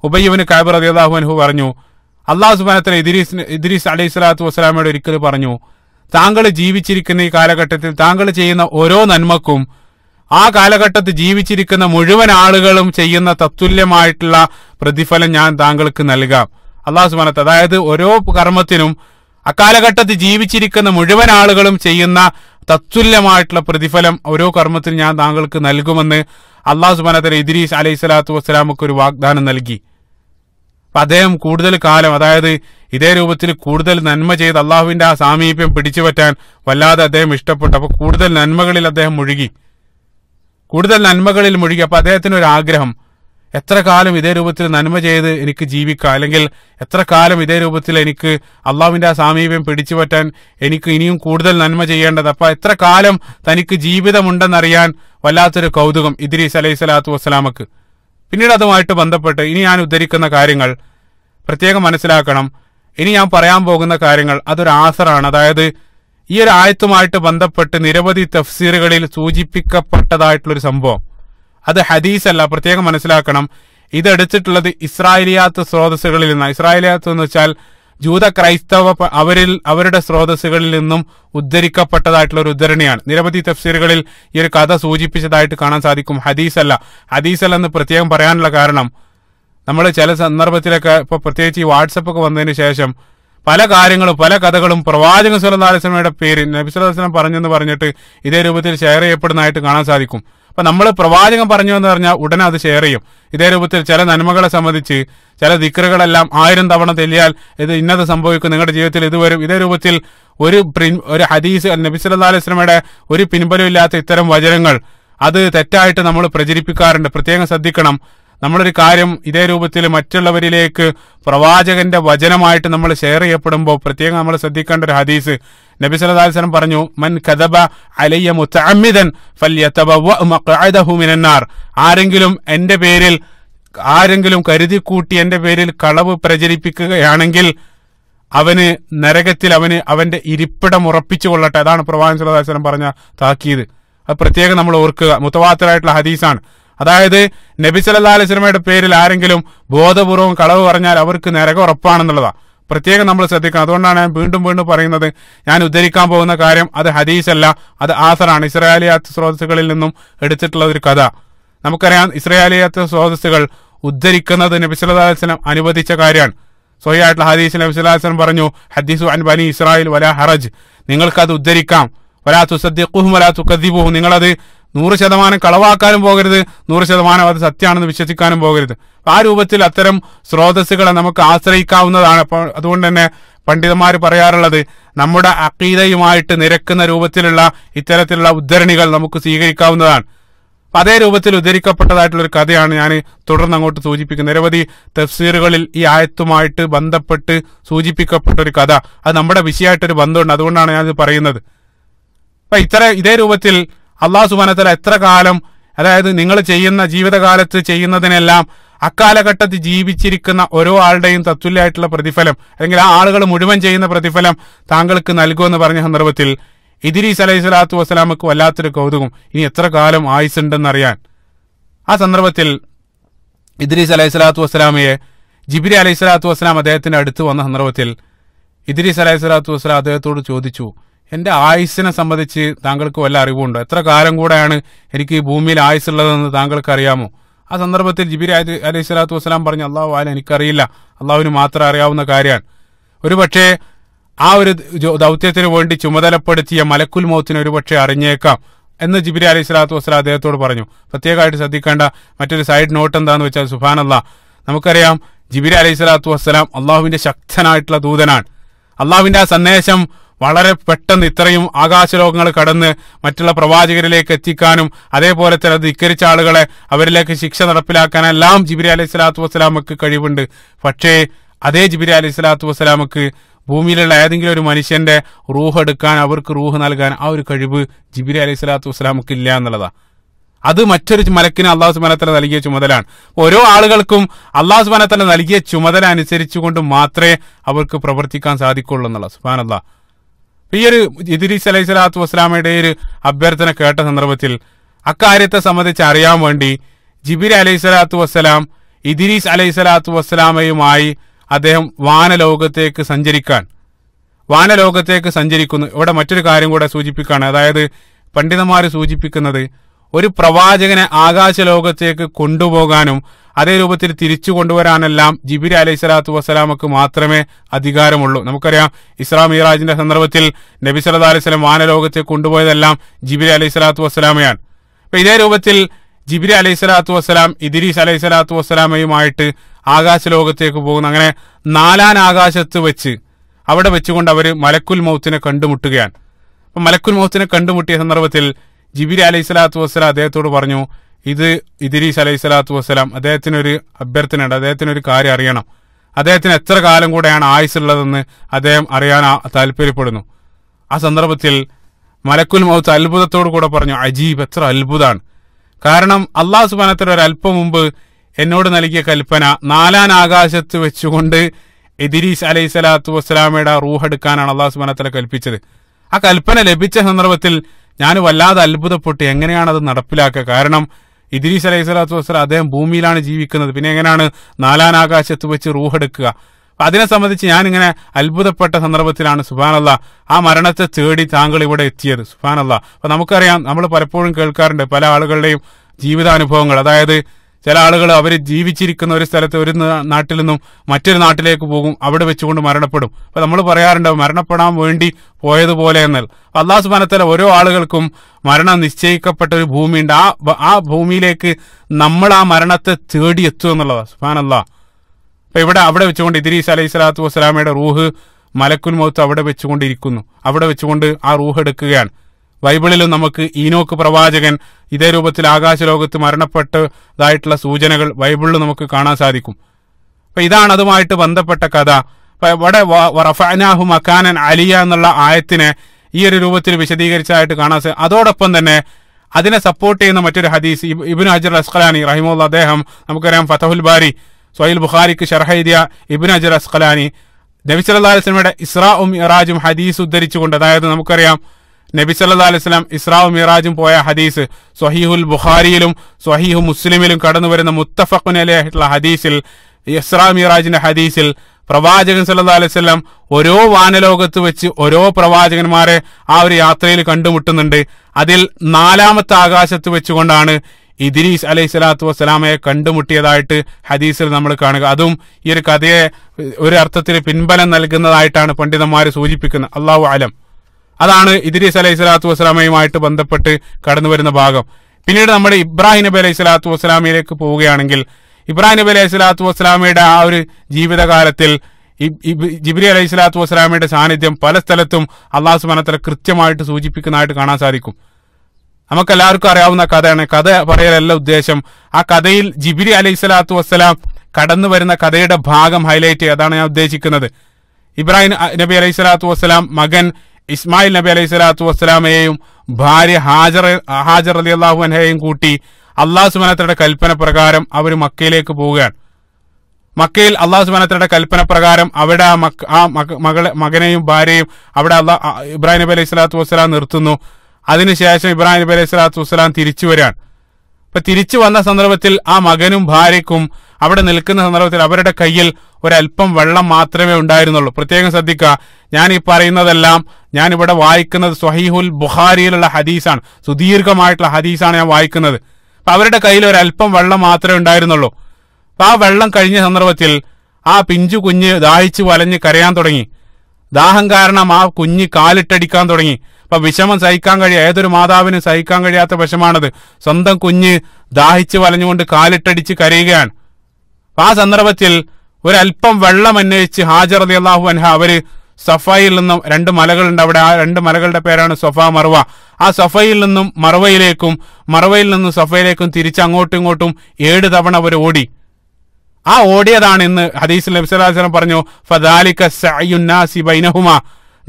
ഉബയ്യബിന് കാബ് റതി അള്ളാഹുനു പറഞ്ഞു അള്ളാഹു സുബാനത്തിന് ഇദ്രീസ് ഇദ്രീസ് അലൈഹി സ്വലാത്തു വസ്സലാമയുടെ ഒരിക്കൽ പറഞ്ഞു താങ്കൾ ജീവിച്ചിരിക്കുന്ന ഈ കാലഘട്ടത്തിൽ താങ്കൾ ചെയ്യുന്ന ഓരോ നന്മക്കും ആ കാലഘട്ടത്തിൽ ജീവിച്ചിരിക്കുന്ന മുഴുവൻ ആളുകളും ചെയ്യുന്ന തത്തുല്യമായിട്ടുള്ള പ്രതിഫലം ഞാൻ താങ്കൾക്ക് നൽകാം അള്ളാഹു സുബാനത്ത് അതായത് ഓരോ കർമ്മത്തിനും അക്കാലഘട്ടത്തിൽ ജീവിച്ചിരിക്കുന്ന മുഴുവൻ ആളുകളും ചെയ്യുന്ന തത്തുല്യമായിട്ടുള്ള പ്രതിഫലം ഓരോ കർമ്മത്തിനും ഞാൻ താങ്കൾക്ക് നൽകുമെന്ന് അള്ളാഹു സുബാനത്തല ഇദ്രീസ് അലൈഹി സ്വലാത്തു വസ്സലാമുക്ക് ഒരു വാഗ്ദാനം നൽകി അപ്പൊ അദ്ദേഹം കൂടുതൽ കാലം അതായത് ഇതേ രൂപത്തിൽ കൂടുതൽ നന്മ ചെയ്ത് അള്ളാഹുവിന്റെ ആ സാമീപ്യം പിടിച്ചു പറ്റാൻ വല്ലാതെ അദ്ദേഹം ഇഷ്ടപ്പെട്ടു അപ്പൊ കൂടുതൽ നന്മകളിൽ അദ്ദേഹം മുഴുകി കൂടുതൽ നന്മകളിൽ മുഴുകി അപ്പോൾ അദ്ദേഹത്തിന് ഒരു ആഗ്രഹം എത്ര കാലം ഇതേ രൂപത്തിൽ നന്മ ചെയ്ത് എനിക്ക് ജീവിക്കാം അല്ലെങ്കിൽ എത്ര കാലം ഇതേ രൂപത്തിൽ എനിക്ക് അള്ളാവിന്റെ ആ സാമീപ്യം പിടിച്ചു പറ്റാൻ എനിക്ക് ഇനിയും കൂടുതൽ നന്മ ചെയ്യേണ്ടത് അപ്പൊ എത്ര കാലം തനിക്ക് ജീവിതമുണ്ടെന്നറിയാൻ വല്ലാത്തൊരു കൗതുകം ഇദ്രീസ് അലൈഹി സ്വലാത്തു വസ്സലാമക്ക് പിന്നീട് അതുമായിട്ട് ബന്ധപ്പെട്ട് ഇനി ഞാൻ ഉദ്ധരിക്കുന്ന കാര്യങ്ങൾ പ്രത്യേകം മനസ്സിലാക്കണം ഇനി ഞാൻ പറയാൻ പോകുന്ന കാര്യങ്ങൾ അതൊരു ആസറാണ് അതായത് ഈ ഒരു ആയത്തുമായിട്ട് ബന്ധപ്പെട്ട് നിരവധി തഫ്സീറുകളിൽ സൂചിപ്പിക്കപ്പെട്ടതായിട്ടുള്ളൊരു സംഭവം അത് ഹദീസല്ല പ്രത്യേകം മനസ്സിലാക്കണം ഇത് ഇസ്രായേലിയാത്ത സ്രോതസ്സുകളിൽ നിന്നാണ് ഇസ്രായേലിയാത്ത് എന്ന് വെച്ചാൽ ജൂത ക്രൈസ്തവ അവരിൽ അവരുടെ സ്രോതസ്സുകളിൽ നിന്നും ഉദ്ധരിക്കപ്പെട്ടതായിട്ടുള്ള ഒരു ഉദ്ധരണിയാണ് നിരവധി തഫ്സീറുകളിൽ ഈ ഒരു കഥ സൂചിപ്പിച്ചതായിട്ട് കാണാൻ സാധിക്കും ഹദീസല്ല ഹദീസല്ല എന്ന് പ്രത്യേകം പറയാനുള്ള കാരണം നമ്മൾ ചില സന്ദർഭത്തിലൊക്കെ ഇപ്പോൾ പ്രത്യേകിച്ച് ഈ വാട്സപ്പ് ഒക്കെ വന്നതിന് ശേഷം പല കാര്യങ്ങളും പല കഥകളും പ്രവാചകൻ സുലം അലിസ്ലമയുടെ പേര് നബിസ്വലം പറഞ്ഞെന്ന് പറഞ്ഞിട്ട് ഇതേ രൂപത്തിൽ ഷെയർ ചെയ്യപ്പെടുന്നതായിട്ട് കാണാൻ സാധിക്കും അപ്പൊ നമ്മൾ പ്രവാചകൻ പറഞ്ഞു എന്ന് പറഞ്ഞാൽ ഉടനെ അത് ഷെയർ ചെയ്യും ഇതേ രൂപത്തിൽ ചില നന്മകളെ സംബന്ധിച്ച് ചില ദിക്കറുകളെല്ലാം ആയിരം തവണ തെല്ലിയാൽ ഇത് ഇന്നത് സംഭവിക്കും നിങ്ങളുടെ ജീവിതത്തിൽ ഇത് വരും ഇതേ രൂപത്തിൽ ഒരു ഒരു ഹദീസ് നബി സല്ലാ അലൈഹി സ്വലമയുടെ ഒരു പിൻബലമില്ലാത്ത ഇത്തരം വചനങ്ങൾ അത് തെറ്റായിട്ട് നമ്മൾ പ്രചരിപ്പിക്കാറുണ്ട് പ്രത്യേകം ശ്രദ്ധിക്കണം നമ്മളൊരു കാര്യം ഇതേ രൂപത്തിൽ മറ്റുള്ളവരിലേക്ക് പ്രവാചകന്റെ വചനമായിട്ട് നമ്മൾ ഷെയർ ചെയ്യപ്പെടുമ്പോൾ പ്രത്യേകം നമ്മൾ ശ്രദ്ധിക്കേണ്ട ഒരു ഹദീസ് നബി സലഹുലം പറഞ്ഞു മൻ കഥബ അലയ്യ മുത്തഅമിതൻ ഫല്യത്തബുമിനാർ ആരെങ്കിലും എൻ്റെ പേരിൽ ആരെങ്കിലും കരുതിക്കൂട്ടി എൻ്റെ പേരിൽ കളവ് പ്രചരിപ്പിക്കുകയാണെങ്കിൽ അവന് നരകത്തിൽ അവന് അവന്റെ ഇരിപ്പിടം ഉറപ്പിച്ചു കൊള്ളട്ടെ അതാണ് പ്രവാചകൻ സലഹുലം പറഞ്ഞ താക്കീത് അത് പ്രത്യേകം നമ്മൾ ഓർക്കുക മുത്തവാത്തരായിട്ടുള്ള ഹദീസാണ് അതായത് നബി സല്ലാ അലിസ്ലമയുടെ പേരിൽ ആരെങ്കിലും ബോധപൂർവം കളവ് പറഞ്ഞാൽ അവർക്ക് നിരക ഉറപ്പാണെന്നുള്ളതാണ് പ്രത്യേകം നമ്മൾ ശ്രദ്ധിക്കണം അതുകൊണ്ടാണ് ഞാൻ വീണ്ടും വീണ്ടും പറയുന്നത് ഞാൻ ഉദ്ധരിക്കാൻ പോകുന്ന കാര്യം അത് ഹദീസല്ല അത് ആസറാണ് ഇസ്രായേലിയാത്ത സ്രോതസ്സുകളിൽ നിന്നും എടുത്തിട്ടുള്ള ഒരു കഥ നമുക്കറിയാം ഇസ്രായേലിയാത്ത സ്രോതസ്സുകൾ ഉദ്ധരിക്കുന്നത് നബി സല്ലാ അലിസ്ലം അനുവദിച്ച കാര്യമാണ് സോയായിട്ടുള്ള ഹദീസ് നബി സല്ലാ അലിസ്ലം പറഞ്ഞു ഹദീസു അൻ ബനി ഇസ്രായേൽ വലാ ഹറജ് നിങ്ങൾക്കത് ഉദ്ധരിക്കാം വലാ തുസദ്ദിഖുഹും വലാ തുക്കദ്ദിബുഹും നിങ്ങളത് നൂറ് ശതമാനം കളവാക്കാനും പോകരുത് നൂറ് ശതമാനം അത് സത്യമാണെന്ന് വിശ്വസിക്കാനും പോകരുത് ആ രൂപത്തിൽ അത്തരം സ്രോതസ്സുകളെ നമുക്ക് ആശ്രയിക്കാവുന്നതാണ് അതുകൊണ്ട് തന്നെ പണ്ഡിതന്മാർ പറയാറുള്ളത് നമ്മുടെ അക്കീതയുമായിട്ട് നിരക്കുന്ന രൂപത്തിലുള്ള ഇത്തരത്തിലുള്ള ഉദ്ധരണികൾ നമുക്ക് സ്വീകരിക്കാവുന്നതാണ് അതേ രൂപത്തിൽ ഉദ്ധരിക്കപ്പെട്ടതായിട്ടുള്ള ഒരു കഥയാണ് ഞാൻ തുടർന്ന് അങ്ങോട്ട് സൂചിപ്പിക്കുന്നത് നിരവധി തഫ്സീറുകളിൽ ഈ ആയത്തുമായിട്ട് ബന്ധപ്പെട്ട് സൂചിപ്പിക്കപ്പെട്ട ഒരു കഥ അത് നമ്മുടെ വിഷയമായിട്ടൊരു ബന്ധമുണ്ട് അതുകൊണ്ടാണ് ഞാൻ പറയുന്നത് അപ്പൊ ഇത്ര ഇതേ രൂപത്തിൽ അള്ളാഹു സുബാനത്തല എത്ര കാലം അതായത് നിങ്ങൾ ചെയ്യുന്ന ജീവിതകാലത്ത് ചെയ്യുന്നതിനെല്ലാം അക്കാലഘട്ടത്തിൽ ജീവിച്ചിരിക്കുന്ന ഓരോ ആളുടെയും തത്തുല്യമായിട്ടുള്ള പ്രതിഫലം അല്ലെങ്കിൽ ആ ആളുകൾ മുഴുവൻ ചെയ്യുന്ന പ്രതിഫലം താങ്കൾക്ക് നൽകുമെന്ന് പറഞ്ഞ സന്ദർഭത്തിൽ ഇദിരീസ് അലൈഹി സ്വലാത്തു വസ്സലാമക്ക് വല്ലാത്തൊരു കൗതുകം ഇനി എത്ര കാലം ആയുസുണ്ടെന്നറിയാൻ ആ സന്ദർഭത്തിൽ ഇദ്രീസ് അലൈഹി സ്വലാത്തു വസ്സലാമയെ ജിബിരി അലൈഹി സ്വലാത്തു വസ്സലാം അദ്ദേഹത്തിന്റെ അടുത്ത് വന്ന സന്ദർഭത്തിൽ ഇദ്രീസ് അലൈഹി സ്വലാത്തു വസ്സലാം അദ്ദേഹത്തോട് ചോദിച്ചു എന്റെ ആയുസ്സിനെ സംബന്ധിച്ച് താങ്കൾക്ക് വല്ല അറിവുണ്ടോ എത്ര കാലം കൂടെയാണ് എനിക്ക് ഈ ഭൂമിയിൽ ആയുസ്സുള്ളതെന്ന് താങ്കൾക്ക് അറിയാമോ ആ സന്ദർഭത്തിൽ ജിബിരി അലൈഹി സ്വലാത്തു വസ്സലാം പറഞ്ഞു അള്ളാഹു ആല എനിക്കറിയില്ല അള്ളാഹുവിന് മാത്രം അറിയാവുന്ന കാര്യമാണ് ഒരുപക്ഷേ ആ ഒരു ദൗത്യത്തിന് വേണ്ടി ചുമതലപ്പെടുത്തിയ മലക്കുൽ മൗത്തിനെ ഒരുപക്ഷെ അറിഞ്ഞേക്കാം എന്ന് ജിബിരി അലൈഹി സ്വലാത്തു വസ്സലാം അദ്ദേഹത്തോട് പറഞ്ഞു പ്രത്യേകമായിട്ട് ശ്രദ്ധിക്കേണ്ട മറ്റൊരു സൈഡ് നോട്ട് എന്താണെന്ന് വെച്ചാൽ സുഫാനല്ല നമുക്കറിയാം ജിബിരി അലൈഹി സ്വലാത്തു വസ്സലാം അള്ളാഹുവിന്റെ ശക്തനായിട്ടുള്ള ദൂതനാണ് അള്ളാഹുവിന്റെ ആ സന്ദേശം വളരെ പെട്ടെന്ന് ഇത്രയും ആകാശലോകങ്ങൾ കടന്ന് മറ്റുള്ള പ്രവാചകരിലേക്ക് എത്തിക്കാനും അതേപോലെ തന്നെ ധിക്കരിച്ച ആളുകളെ അവരിലേക്ക് ശിക്ഷ നടപ്പിലാക്കാനെല്ലാം ജിബിരി അലൈഹി സ്വലാത്തു വസ്സലാമക്ക് കഴിവുണ്ട് പക്ഷേ അതേ ജിബിരി അലൈഹി സ്വലാത്തു വസ്സലാമക്ക് ഭൂമിയിലുള്ള ഏതെങ്കിലും ഒരു മനുഷ്യന്റെ റൂഹ് എടുക്കാൻ അവർക്ക് റൂഹ് നൽകാൻ ആ ഒരു കഴിവ് ജിബിരി അലൈഹി സ്വലാത്തു വസ്സലാമക്ക് ഇല്ല എന്നുള്ളതാണ് അത് മറ്റൊരു മലക്കിന് അള്ളാഹു സുബാനത്തല നൽകിയ ചുമതലാണ് ഓരോ ആളുകൾക്കും അള്ളാഹു സുബാനത്തല നൽകിയ ചുമതല അനുസരിച്ചുകൊണ്ട് മാത്രമേ അവർക്ക് പ്രവർത്തിക്കാൻ സാധിക്കുള്ളൂ എന്നുള്ള സുബാൻ അള്ളാഹ് ഈ ഒരു ഇദ്രീസ് അലൈഹി സ്വലാത്തു വസ്സലാമയുടെ ഒരു അഭ്യർത്ഥന കേട്ട സന്ദർഭത്തിൽ അക്കാര്യത്തെ സംബന്ധിച്ച് അറിയാൻ വേണ്ടി ജിബിർ അലൈഹി സ്വലാത്തു വസ്സലാം ഇദ്രീസ് അലൈഹി സ്വലാത്തു വസ്സലാമയുമായി അദ്ദേഹം വാനലോകത്തേക്ക് സഞ്ചരിക്കാൻ വാനലോകത്തേക്ക് സഞ്ചരിക്കുന്നു ഇവിടെ മറ്റൊരു കാര്യം കൂടെ സൂചിപ്പിക്കുകയാണ് അതായത് പണ്ഡിതന്മാർ സൂചിപ്പിക്കുന്നത് ഒരു പ്രവാചകനെ ആകാശലോകത്തേക്ക് കൊണ്ടുപോകാനും അതേ രൂപത്തിൽ തിരിച്ചു കൊണ്ടുവരാനെല്ലാം ജിബിർ അലൈഹി സ്വലാത്തു വസ്സലാമക്ക് മാത്രമേ അധികാരമുള്ളൂ നമുക്കറിയാം ഇസ്ലാം ഇറാജിന്റെ സന്ദർഭത്തിൽ നബി സല്ലാ അലൈഹി സ്വലം വാനലോകത്തെ കൊണ്ടുപോയതെല്ലാം ജിബിരി അലൈഹി സ്വലാത്തു വസ്സലാമയാണ് അപ്പൊ ഇതേ രൂപത്തിൽ ജിബിർ അലൈഹി സ്വലാത്തു വസ്സലാം ഇദിരീസ് അലൈഹി സ്വലാത്തു വസ്സലാമയുമായിട്ട് ആകാശലോകത്തേക്ക് പോകുന്നു അങ്ങനെ നാലാൻ ആകാശത്ത് വെച്ച് അവിടെ വെച്ചുകൊണ്ട് അവർ മലക്കുൽ മൗത്തിനെ കണ്ടുമുട്ടുകയാണ് മലക്കുൽ മൗത്തിനെ കണ്ടുമുട്ടിയ സന്ദർഭത്തിൽ ജിബിരി അലൈഹി സ്വലാത്തു വസ്സലാം അദ്ദേഹത്തോട് പറഞ്ഞു ഇത് ഇദിരീസ് അലൈഹി സ്വലാത്തു വസ്സലാം അദ്ദേഹത്തിനൊരു അഭ്യർത്ഥന ഉണ്ട് അദ്ദേഹത്തിനൊരു കാര്യം അറിയണം അദ്ദേഹത്തിന് എത്ര കാലം കൂടെയാണ് ആയുസുള്ളതെന്ന് അദ്ദേഹം അറിയാൻ താല്പര്യപ്പെടുന്നു ആ സന്ദർഭത്തിൽ മലക്കുൽ മൗത്ത് അത്ഭുതത്തോടു കൂടെ പറഞ്ഞു അജീബ് എത്ര അത്ഭുതമാണ് കാരണം അള്ളാഹു സുബാനത്തിന് ഒരല്പം മുമ്പ് എന്നോട് നൽകിയ കൽപ്പന നാലാൻ ആകാശത്ത് വെച്ചുകൊണ്ട് എദിരീസ് അലൈഹി സ്വലാത്തു വസ്സലാമയുടെ റൂഹ് എടുക്കാനാണ് അള്ളാഹു സുബാനത്തല കൽപ്പിച്ചത് ആ കൽപ്പന ലഭിച്ച സന്ദർഭത്തിൽ ഞാൻ വല്ലാതെ അത്ഭുതപ്പെട്ടു അത് നടപ്പിലാക്കുക കാരണം ഇദ്രീസ് അലൈഹി സ്വലാത്തു വസ്ലാം അദ്ദേഹം ഭൂമിയിലാണ് ജീവിക്കുന്നത് പിന്നെ എങ്ങനെയാണ് നാലാനാകാശത്ത് വെച്ച് റൂഹെടുക്കുക അതിനെ സംബന്ധിച്ച് ഞാനിങ്ങനെ അത്ഭുതപ്പെട്ട സന്ദർഭത്തിലാണ് അല്ല ആ മരണത്തെ തേടി താങ്കൾ ഇവിടെ എത്തിയത് അല്ല അപ്പൊ നമുക്കറിയാം നമ്മൾ പലപ്പോഴും കേൾക്കാറുണ്ട് പല ആളുകളുടെയും ജീവിതാനുഭവങ്ങൾ അതായത് ചില ആളുകൾ അവർ ജീവിച്ചിരിക്കുന്ന ഒരു സ്ഥലത്ത് ഒരു നാട്ടിൽ നിന്നും മറ്റൊരു നാട്ടിലേക്ക് പോകും അവിടെ വെച്ചുകൊണ്ട് മരണപ്പെടും അപ്പോൾ നമ്മൾ പറയാറുണ്ട് മരണപ്പെടാൻ വേണ്ടി പോയതുപോലെ എന്നാൽ അള്ളാഹു സുബാനത്തല ഓരോ ആളുകൾക്കും മരണം നിശ്ചയിക്കപ്പെട്ട ഒരു ഭൂമിയുണ്ട് ആ ആ ഭൂമിയിലേക്ക് നമ്മൾ ആ മരണത്തെ തേടി എന്നുള്ളതാണ് സുബാൻ അള്ളാഹ് അപ്പൊ ഇവിടെ അവിടെ വെച്ചുകൊണ്ട് ഇദ്രീസ് അലൈഹി സ്വലാത്തു വസ്സലാമയുടെ റൂഹ് മലക്കുൽ മൗത്ത് അവിടെ വെച്ചുകൊണ്ടിരിക്കുന്നു അവിടെ വെച്ചുകൊണ്ട് ആ റൂഹ് എടുക്കുകയാണ് ബൈബിളിലും നമുക്ക് ഈനോക്ക് പ്രവാചകൻ ഇതേ രൂപത്തിൽ ആകാശലോകത്ത് മരണപ്പെട്ടതായിട്ടുള്ള സൂചനകൾ ബൈബിളിൽ നമുക്ക് കാണാൻ സാധിക്കും അപ്പൊ ഇതാണ് അതുമായിട്ട് ബന്ധപ്പെട്ട കഥ ഇവിടെ റഫാനാഹു മക്കാനൻ അലിയ എന്നുള്ള ആയത്തിനെ ഈ ഒരു രൂപത്തിൽ വിശദീകരിച്ചതായിട്ട് കാണാൻ സാധിക്കും അതോടൊപ്പം തന്നെ അതിനെ സപ്പോർട്ട് ചെയ്യുന്ന മറ്റൊരു ഹദീസ് ഇബിൻ ഹജർ അസ്ഖലാനി റഹിമുള്ള അദ്ദേഹം നമുക്കറിയാം ഫതഹുൽ ബാരി സൊയിൽ ബുഖാരിക്ക് ഷർഹൈദിയ ഇബിൻ ഹജർ അസ്ഖലാനി നബിസ് അല്ലാ വസ്ലമയുടെ ഇസ്രാ ഉം ഇറാജും ഹദീസ് ഉദ്ധരിച്ചുകൊണ്ട് അതായത് നമുക്കറിയാം നബി സല്ലാ അലൈസ്ലാം ഇസ്രാവും മിറാജും പോയ ഹദീസ് സൊഹീഹുൽ ബുഖാരിയിലും സൊഹീഹു മുസ്ലിമിലും കടന്നു വരുന്ന മുത്തഫഖുനലായിട്ടുള്ള ഹദീസിൽ ഇസ്രാ മിറാജിന്റെ ഹദീസിൽ പ്രവാചകൻ സല്ലാ അലൈവല്ലാം ഓരോ വാനലോകത്ത് വെച്ച് ഓരോ പ്രവാചകന്മാരെ ആ ഒരു യാത്രയിൽ കണ്ടുമുട്ടുന്നുണ്ട് അതിൽ നാലാമത്തെ ആകാശത്ത് വെച്ചുകൊണ്ടാണ് ഇദിരീസ് അലൈഹി സ്വലാത്തു വസ്സലാമയെ കണ്ടുമുട്ടിയതായിട്ട് ഹദീസിൽ നമ്മൾ കാണുക അതും ഈ ഒരു കഥയെ ഒരു അർത്ഥത്തിൽ പിൻബലം നൽകുന്നതായിട്ടാണ് പണ്ഡിതന്മാർ സൂചിപ്പിക്കുന്നത് അള്ളാഹു അലം അതാണ് ഇദ്രീസ് അലൈഹി സ്വലാത്തു വസ്സലാമയുമായിട്ട് ബന്ധപ്പെട്ട് കടന്നു വരുന്ന ഭാഗം പിന്നീട് നമ്മുടെ ഇബ്രാഹിം നബി അലൈഹി സ്വലാത്തു വസ്സലാമയിലേക്ക് പോവുകയാണെങ്കിൽ ഇബ്രാഹിം നബി അലൈഹി സ്വലാത്തു വസ്സലാമയുടെ ആ ഒരു ജീവിതകാലത്തിൽ ജിബ്രി അലൈഹി സ്വലാത്തു വസ്സലാമയുടെ സാന്നിധ്യം പല സ്ഥലത്തും അള്ളാഹു സുബാനത്തല കൃത്യമായിട്ട് സൂചിപ്പിക്കുന്നതായിട്ട് കാണാൻ സാധിക്കും നമുക്ക് എല്ലാവർക്കും അറിയാവുന്ന കഥയാണ് കഥ പറയലല്ല ഉദ്ദേശം ആ കഥയിൽ ജിബിരി അലൈഹി സ്വലാത്തു വസ്സലാം കടന്നു വരുന്ന കഥയുടെ ഭാഗം ഹൈലൈറ്റ് ചെയ്യുക അതാണ് ഞാൻ ഉദ്ദേശിക്കുന്നത് ഇബ്രാഹിം നബി അലൈഹി സ്വലാത്തു വസ്സലാം മകൻ ഇസ്മായിൽ നബി അലൈഹി സ്വലാത്തു വസ്സലാമയെയും ഭാര്യ ഹാജർ ഹാജർ അലി അള്ളാഹു അൻഹയെയും കൂട്ടി അള്ളാഹു സുബാനത്തയുടെ കൽപ്പന പ്രകാരം അവർ മക്കയിലേക്ക് പോവുകയാണ് മക്കയിൽ അള്ളാഹു സുബാനത്തയുടെ കൽപ്പന പ്രകാരം അവിടെ ആ ആ മകളെ മകനെയും ഭാര്യയും അവിടെ അള്ളാഹ് ഇബ്രാഹിം നബി അലൈഹി സ്വലാത്തു വസ്സലാം നിർത്തുന്നു അതിനുശേഷം ഇബ്രാഹിം നബി അലൈഹി സ്വലാത്തു വസ്സലാം തിരിച്ചു വരാൻ അപ്പൊ തിരിച്ചു വന്ന സന്ദർഭത്തിൽ ആ മകനും ഭാര്യക്കും അവിടെ നിൽക്കുന്ന സന്ദർഭത്തിൽ അവരുടെ കയ്യിൽ ഒരല്പം വെള്ളം മാത്രമേ ഉണ്ടായിരുന്നുള്ളൂ പ്രത്യേകം ശ്രദ്ധിക്കുക ഞാൻ ഈ പറയുന്നതെല്ലാം ഞാൻ ഇവിടെ വായിക്കുന്നത് സ്വഹീഹുൽ ബുഖാരിയിലുള്ള ഹദീസാണ് സുദീർഘമായിട്ടുള്ള ഹദീസാണ് ഞാൻ വായിക്കുന്നത് അപ്പൊ അവരുടെ കയ്യിൽ ഒരല്പം വെള്ളം മാത്രമേ ഉണ്ടായിരുന്നുള്ളൂ അപ്പൊ ആ വെള്ളം കഴിഞ്ഞ സന്ദർഭത്തിൽ ആ പിഞ്ചു കുഞ്ഞ് ദാഹിച്ചു വലഞ്ഞ് കരയാൻ തുടങ്ങി ദാഹം കാരണം ആ കുഞ്ഞ് കാലിട്ടടിക്കാൻ തുടങ്ങി അപ്പൊ വിഷമം സഹിക്കാൻ കഴിയ ഏതൊരു മാതാവിനും സഹിക്കാൻ കഴിയാത്ത വിഷമാണത് സ്വന്തം കുഞ്ഞ് ദാഹിച്ച് വലഞ്ഞുകൊണ്ട് കാലിട്ടടിച്ച് കരയുകയാണ് ആ സന്ദർഭത്തിൽ ഒരല്പം വെള്ളം അന്വേഷിച്ച് ഹാജർ അലി അള്ളാഹു അൻഹ അവര് സഫയിൽ നിന്നും രണ്ട് മലകളുണ്ട് അവിടെ ആ രണ്ട് മലകളുടെ പേരാണ് സഫ മർവ ആ സഫയിൽ നിന്നും മർവയിലേക്കും മർവയിൽ നിന്നും സഫയിലേക്കും തിരിച്ച് അങ്ങോട്ടും ഇങ്ങോട്ടും ഏഴ് തവണ അവർ ഓടി ആ ഓടിയതാണ് ഇന്ന് ഹദീസ് നബ്സലാസ്ലം പറഞ്ഞു ഫദാലിക സയുന്നാസി ബൈനഹുമ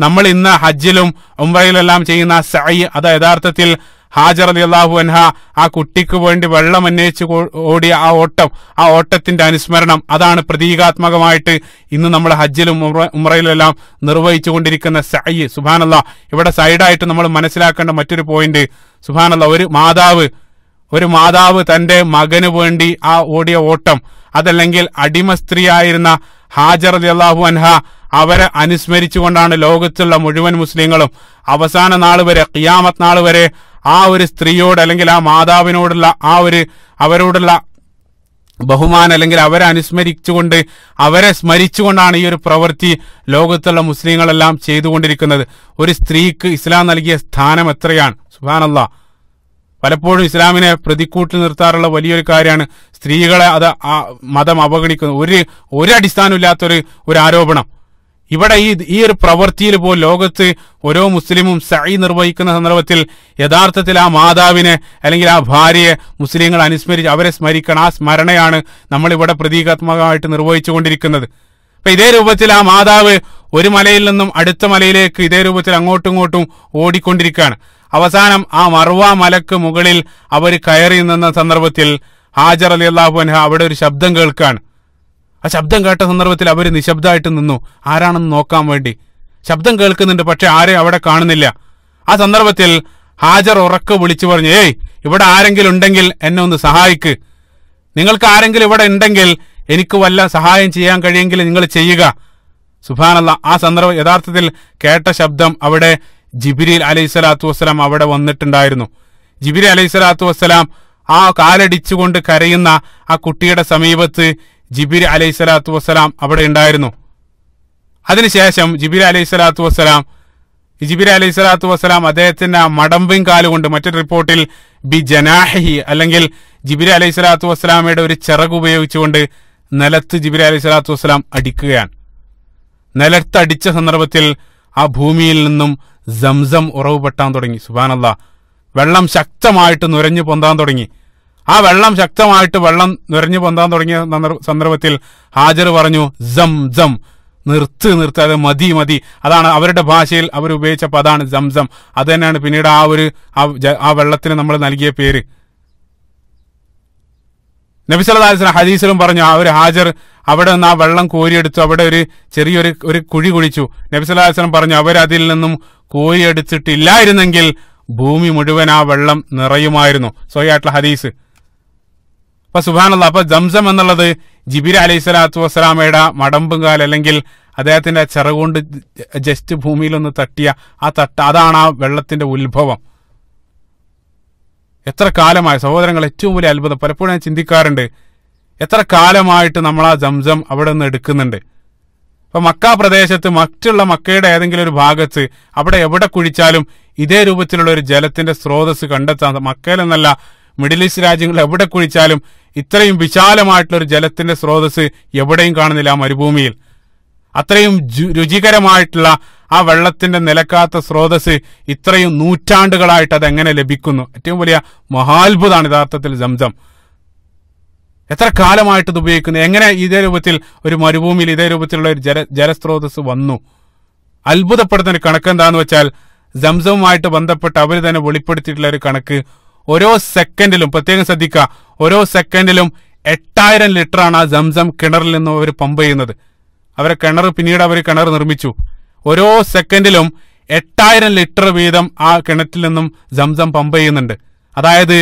നമ്മൾ ഇന്ന് ഹജ്ജിലും ഉംറയിലെല്ലാം ചെയ്യുന്ന സൈ അത് യഥാർത്ഥത്തിൽ ഹാജർ അലി അള്ളാഹു അൻഹ ആ കുട്ടിക്ക് വേണ്ടി വെള്ളം അന്വേഷിച്ച് ഓടിയ ആ ഓട്ടം ആ ഓട്ടത്തിന്റെ അനുസ്മരണം അതാണ് പ്രതീകാത്മകമായിട്ട് ഇന്ന് നമ്മൾ ഹജ്ജിലും ഉമ്രയിലെല്ലാം നിർവഹിച്ചു കൊണ്ടിരിക്കുന്ന സയ്യ് സുബാനല്ല ഇവിടെ സൈഡായിട്ട് നമ്മൾ മനസ്സിലാക്കേണ്ട മറ്റൊരു പോയിന്റ് സുബാനല്ല ഒരു മാതാവ് ഒരു മാതാവ് തന്റെ മകന് വേണ്ടി ആ ഓടിയ ഓട്ടം അതല്ലെങ്കിൽ അടിമ സ്ത്രീയായിരുന്ന ഹാജർ അലി അള്ളാഹു അൻഹ അവരെ അനുസ്മരിച്ചുകൊണ്ടാണ് ലോകത്തുള്ള മുഴുവൻ മുസ്ലിങ്ങളും അവസാന നാൾ വരെ കിയാമത് നാൾ വരെ ആ ഒരു സ്ത്രീയോട് അല്ലെങ്കിൽ ആ മാതാവിനോടുള്ള ആ ഒരു അവരോടുള്ള ബഹുമാനം അല്ലെങ്കിൽ അവരെ അനുസ്മരിച്ചുകൊണ്ട് അവരെ സ്മരിച്ചുകൊണ്ടാണ് ഈ ഒരു പ്രവൃത്തി ലോകത്തുള്ള മുസ്ലിങ്ങളെല്ലാം ചെയ്തുകൊണ്ടിരിക്കുന്നത് ഒരു സ്ത്രീക്ക് ഇസ്ലാം നൽകിയ സ്ഥാനം എത്രയാണ് സുബാനല്ല പലപ്പോഴും ഇസ്ലാമിനെ പ്രതിക്കൂട്ടിൽ നിർത്താറുള്ള വലിയൊരു കാര്യമാണ് സ്ത്രീകളെ അത് മതം അവഗണിക്കുന്നത് ഒരു ഒരു അടിസ്ഥാനമില്ലാത്തൊരു ഒരു ആരോപണം ഇവിടെ ഈ ഈ ഒരു പ്രവൃത്തിയിൽ പോലും ലോകത്ത് ഓരോ മുസ്ലിമും സൈ നിർവഹിക്കുന്ന സന്ദർഭത്തിൽ യഥാർത്ഥത്തിൽ ആ മാതാവിനെ അല്ലെങ്കിൽ ആ ഭാര്യയെ മുസ്ലിങ്ങൾ അനുസ്മരിച്ച് അവരെ സ്മരിക്കണം ആ സ്മരണയാണ് നമ്മളിവിടെ പ്രതീകാത്മകമായിട്ട് നിർവഹിച്ചു കൊണ്ടിരിക്കുന്നത് അപ്പം ഇതേ രൂപത്തിൽ ആ മാതാവ് ഒരു മലയിൽ നിന്നും അടുത്ത മലയിലേക്ക് ഇതേ രൂപത്തിൽ അങ്ങോട്ടും ഇങ്ങോട്ടും ഓടിക്കൊണ്ടിരിക്കുകയാണ് അവസാനം ആ മറുവ മലക്ക് മുകളിൽ അവർ കയറി നിന്ന സന്ദർഭത്തിൽ ഹാജർ അലി അള്ളാഹു അൻഹ അവിടെ ഒരു ശബ്ദം കേൾക്കുകയാണ് ആ ശബ്ദം കേട്ട സന്ദർഭത്തിൽ അവർ നിശബ്ദമായിട്ട് നിന്നു ആരാണെന്ന് നോക്കാൻ വേണ്ടി ശബ്ദം കേൾക്കുന്നുണ്ട് പക്ഷെ ആരെയും അവിടെ കാണുന്നില്ല ആ സന്ദർഭത്തിൽ ഹാജർ ഉറക്ക വിളിച്ചു പറഞ്ഞു ഏയ് ഇവിടെ ആരെങ്കിലും ഉണ്ടെങ്കിൽ എന്നെ ഒന്ന് സഹായിക്ക് നിങ്ങൾക്ക് ആരെങ്കിലും ഇവിടെ ഉണ്ടെങ്കിൽ എനിക്ക് വല്ല സഹായം ചെയ്യാൻ കഴിയെങ്കിൽ നിങ്ങൾ ചെയ്യുക സുബാനല്ല ആ സന്ദർഭം യഥാർത്ഥത്തിൽ കേട്ട ശബ്ദം അവിടെ ജിബിരി അലൈഹി സ്വലാത്തു വസ്സലാം അവിടെ വന്നിട്ടുണ്ടായിരുന്നു ജിബിരി അലൈഹി സ്വലാത്തു വസ്സലാം ആ കാലടിച്ചുകൊണ്ട് കരയുന്ന ആ കുട്ടിയുടെ സമീപത്ത് ജിബിർ അലൈഹി സ്വലാത്തു വസ്സലാം അവിടെ ഉണ്ടായിരുന്നു അതിനുശേഷം ജിബിർ അലൈഹി സ്വലാത്തു വസ്സലാം ജിബിർ അലൈഹി സ്വലാത്തു വസ്സലാം അദ്ദേഹത്തിന്റെ മടമ്പും കാലുകൊണ്ട് മറ്റൊരു റിപ്പോർട്ടിൽ ബി ജനാഹി അല്ലെങ്കിൽ ജിബിർ അലൈഹി സ്വലാത്തു വസ്സലാമയുടെ ഒരു ചിറക് ഉപയോഗിച്ചുകൊണ്ട് നിലത്ത് ജിബിർ അലൈഹി സ്വലാത്തു വസ്സലാം അടിക്കുകയാണ് നിലത്തടിച്ച സന്ദർഭത്തിൽ ആ ഭൂമിയിൽ നിന്നും സംസം ഉറവ് പൊട്ടാൻ തുടങ്ങി സുബാനല്ല വെള്ളം ശക്തമായിട്ട് നുരഞ്ഞു പൊന്താൻ തുടങ്ങി ആ വെള്ളം ശക്തമായിട്ട് വെള്ളം നിറഞ്ഞു പൊന്താൻ തുടങ്ങിയ സന്ദർഭത്തിൽ ഹാജർ പറഞ്ഞു ജം ജം നിർത്ത് നിർത്ത് അത് മതി മതി അതാണ് അവരുടെ ഭാഷയിൽ അവർ ഉപയോഗിച്ച പദാണ് സംസം അത് തന്നെയാണ് പിന്നീട് ആ ഒരു ആ വെള്ളത്തിന് നമ്മൾ നൽകിയ പേര് നബി ഹദീസിലും പറഞ്ഞു ആ ഒരു ഹാജർ അവിടെ നിന്ന് ആ വെള്ളം കോരിയെടുത്തു അവിടെ ഒരു ചെറിയൊരു ഒരു കുഴി കുഴിച്ചു നബി പറഞ്ഞു അവരതിൽ നിന്നും കോരിയെടുത്തിട്ടില്ലായിരുന്നെങ്കിൽ ഭൂമി മുഴുവൻ ആ വെള്ളം നിറയുമായിരുന്നു സോയായിട്ടുള്ള ഹദീസ് അപ്പൊ സുബാനല്ല അപ്പൊ ജംസം എന്നുള്ളത് ജിബിര അലൈഹി സ്വലാത്തു വസ്സലാമയുടെ കാല അല്ലെങ്കിൽ അദ്ദേഹത്തിന്റെ ചിറകുകൊണ്ട് ജസ്റ്റ് ഭൂമിയിൽ ഒന്ന് തട്ടിയ ആ തട്ട അതാണ് ആ വെള്ളത്തിന്റെ ഉത്ഭവം എത്ര കാലമായി സഹോദരങ്ങൾ ഏറ്റവും വലിയ അത്ഭുതം പലപ്പോഴും ഞാൻ ചിന്തിക്കാറുണ്ട് എത്ര കാലമായിട്ട് നമ്മൾ ആ ജംസം അവിടെ നിന്ന് എടുക്കുന്നുണ്ട് ഇപ്പൊ മക്ക പ്രദേശത്ത് മറ്റുള്ള മക്കയുടെ ഏതെങ്കിലും ഒരു ഭാഗത്ത് അവിടെ എവിടെ കുഴിച്ചാലും ഇതേ രൂപത്തിലുള്ള ഒരു ജലത്തിന്റെ സ്രോതസ് കണ്ടെത്താൻ മക്കയിലെന്നല്ല മിഡിൽ ഈസ്റ്റ് രാജ്യങ്ങൾ എവിടെ കുഴിച്ചാലും ഇത്രയും വിശാലമായിട്ടുള്ള ഒരു ജലത്തിന്റെ സ്രോതസ് എവിടെയും കാണുന്നില്ല ആ മരുഭൂമിയിൽ അത്രയും രുചികരമായിട്ടുള്ള ആ വെള്ളത്തിന്റെ നിലക്കാത്ത സ്രോതസ് ഇത്രയും നൂറ്റാണ്ടുകളായിട്ട് അതെങ്ങനെ ലഭിക്കുന്നു ഏറ്റവും വലിയ മഹാത്ഭുതമാണ് യഥാർത്ഥത്തിൽ ജംജം എത്ര കാലമായിട്ട് ഇത് ഉപയോഗിക്കുന്നു എങ്ങനെ ഇതേ രൂപത്തിൽ ഒരു മരുഭൂമിയിൽ ഇതേ രൂപത്തിലുള്ള ഒരു ജല ജലസ്രോതസ് വന്നു അത്ഭുതപ്പെടുന്ന ഒരു കണക്ക് എന്താണെന്ന് വെച്ചാൽ സംസവുമായിട്ട് ബന്ധപ്പെട്ട് അവർ തന്നെ വെളിപ്പെടുത്തിയിട്ടുള്ള ഒരു കണക്ക് ഓരോ സെക്കൻഡിലും പ്രത്യേകം ശ്രദ്ധിക്കുക ഓരോ സെക്കൻഡിലും എട്ടായിരം ലിറ്ററാണ് ആ സംസം കിണറിൽ നിന്ന് അവർ പമ്പ് ചെയ്യുന്നത് അവരെ കിണർ പിന്നീട് അവർ കിണർ നിർമ്മിച്ചു ഓരോ സെക്കൻഡിലും എട്ടായിരം ലിറ്റർ വീതം ആ കിണറ്റിൽ നിന്നും സംസം പമ്പ് ചെയ്യുന്നുണ്ട് അതായത്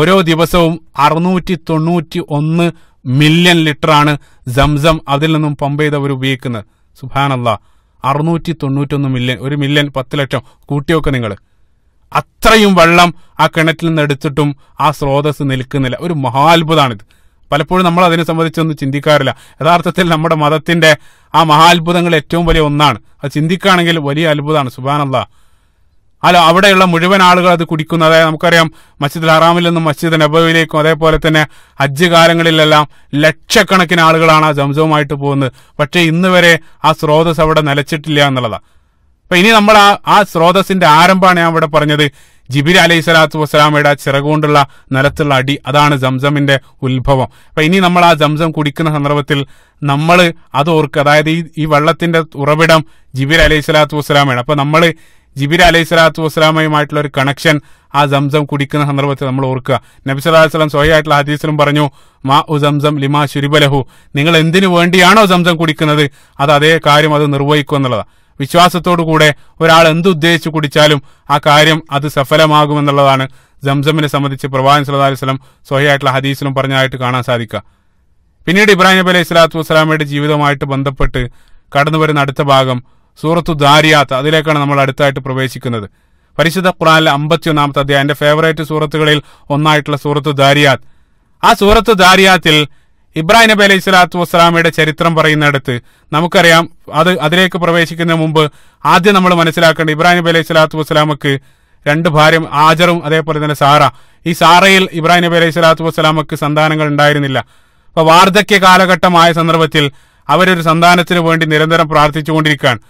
ഓരോ ദിവസവും അറുന്നൂറ്റി തൊണ്ണൂറ്റി ഒന്ന് മില്യൺ ലിറ്ററാണ് സംസം അതിൽ നിന്നും പമ്പ് ചെയ്ത് അവർ ഉപയോഗിക്കുന്നത് സുഹാനല്ല അറുന്നൂറ്റി ഒന്ന് മില്യൺ ഒരു മില്യൺ പത്ത് ലക്ഷം കൂട്ടിയൊക്കെ നിങ്ങൾ അത്രയും വെള്ളം ആ കിണറ്റിൽ നിന്ന് എടുത്തിട്ടും ആ സ്രോതസ് നിൽക്കുന്നില്ല ഒരു മഹാത്ഭുതമാണിത് പലപ്പോഴും നമ്മൾ അതിനെ സംബന്ധിച്ചൊന്നും ചിന്തിക്കാറില്ല യഥാർത്ഥത്തിൽ നമ്മുടെ മതത്തിന്റെ ആ മഹാത്ഭുതങ്ങൾ ഏറ്റവും വലിയ ഒന്നാണ് അത് ചിന്തിക്കുകയാണെങ്കിൽ വലിയ അത്ഭുതമാണ് സുബാനല്ല അല്ല അവിടെയുള്ള മുഴുവൻ ആളുകൾ അത് കുടിക്കുന്നു അതായത് നമുക്കറിയാം മസ്ജിദ് ഹറാമിൽ നിന്നും മസ്ജിദ് നബവിയിലേക്കും അതേപോലെ തന്നെ ഹജ്ജ് കാലങ്ങളിലെല്ലാം ലക്ഷക്കണക്കിന് ആളുകളാണ് ആ ജംസവുമായിട്ട് പോകുന്നത് പക്ഷേ ഇന്ന് വരെ ആ സ്രോതസ് അവിടെ നിലച്ചിട്ടില്ല എന്നുള്ളതാണ് അപ്പൊ ഇനി നമ്മൾ ആ ആ സ്രോതസ്സിന്റെ ആരംഭമാണ് ഞാൻ ഇവിടെ പറഞ്ഞത് ജിബിർ അലൈഹി സ്വലാത്തു വസ്സലാമയുടെ ആ ചിറകുകൊണ്ടുള്ള നിലത്തുള്ള അടി അതാണ് ജംസമിന്റെ ഉത്ഭവം അപ്പൊ ഇനി നമ്മൾ ആ സംസം കുടിക്കുന്ന സന്ദർഭത്തിൽ നമ്മൾ അത് ഓർക്കുക അതായത് ഈ ഈ വെള്ളത്തിന്റെ ഉറവിടം ജിബിർ അലൈഹി സ്വലാത്തു വസ്സലാമയാണ് അപ്പൊ നമ്മൾ ജിബിർ അലൈഹി സ്വലാത്തു വസ്സലാമയുമായിട്ടുള്ള ഒരു കണക്ഷൻ ആ സംസം കുടിക്കുന്ന സന്ദർഭത്തിൽ നമ്മൾ ഓർക്കുക നബി സല്ലല്ലാഹു അലൈഹി വസല്ലം സ്വഹയായിട്ടുള്ള ഹദീസിലും പറഞ്ഞു മാ ഉ സംസം ലിമാ ശുരിബലഹു നിങ്ങൾ എന്തിനു വേണ്ടിയാണോ സംസം കുടിക്കുന്നത് അത് അതേ കാര്യം അത് നിർവഹിക്കുക എന്നുള്ളതാണ് വിശ്വാസത്തോടുകൂടെ ഒരാൾ ഉദ്ദേശിച്ചു കുടിച്ചാലും ആ കാര്യം അത് സഫലമാകുമെന്നുള്ളതാണ് ജംസമിനെ സംബന്ധിച്ച് പ്രവാൻ സല്ലാ അലിസ്ലം സ്വഹയായിട്ടുള്ള ഹദീസിലും പറഞ്ഞതായിട്ട് കാണാൻ സാധിക്കുക പിന്നീട് ഇബ്രാഹിം നബി അലൈഹി സ്വലാത്തു വസ്സലാമയുടെ ജീവിതവുമായിട്ട് ബന്ധപ്പെട്ട് കടന്നു വരുന്ന അടുത്ത ഭാഗം സൂറത്തു ദാരിയാത്ത് അതിലേക്കാണ് നമ്മൾ അടുത്തായിട്ട് പ്രവേശിക്കുന്നത് പരിശുദ്ധ ഖുറാനിലെ അമ്പത്തിയൊന്നാമത്തെ അധ്യായം എന്റെ ഫേവറേറ്റ് സൂറത്തുകളിൽ ഒന്നായിട്ടുള്ള സൂറത്തു ദാരിയാത്ത് ആ സൂറത്ത് ദാരിയാത്തിൽ ഇബ്രാഹിം നബി അലൈഹി സ്വലാത്തു വസ്സലാമയുടെ ചരിത്രം പറയുന്നിടത്ത് നമുക്കറിയാം അത് അതിലേക്ക് പ്രവേശിക്കുന്ന മുമ്പ് ആദ്യം നമ്മൾ മനസ്സിലാക്കേണ്ട ഇബ്രാഹിം നബി അലൈഹി സ്വലാത്തു വസ്സലാമക്ക് രണ്ട് ഭാര്യ ആജറും അതേപോലെ തന്നെ സാറ ഈ സാറയിൽ ഇബ്രാഹിം നബി അലൈഹി സ്വലാത്തു വസ്സലാമക്ക് സന്താനങ്ങൾ ഉണ്ടായിരുന്നില്ല അപ്പൊ വാർദ്ധക്യ കാലഘട്ടമായ സന്ദർഭത്തിൽ അവരൊരു സന്താനത്തിന് വേണ്ടി നിരന്തരം പ്രാർത്ഥിച്ചുകൊണ്ടിരിക്കുകയാണ്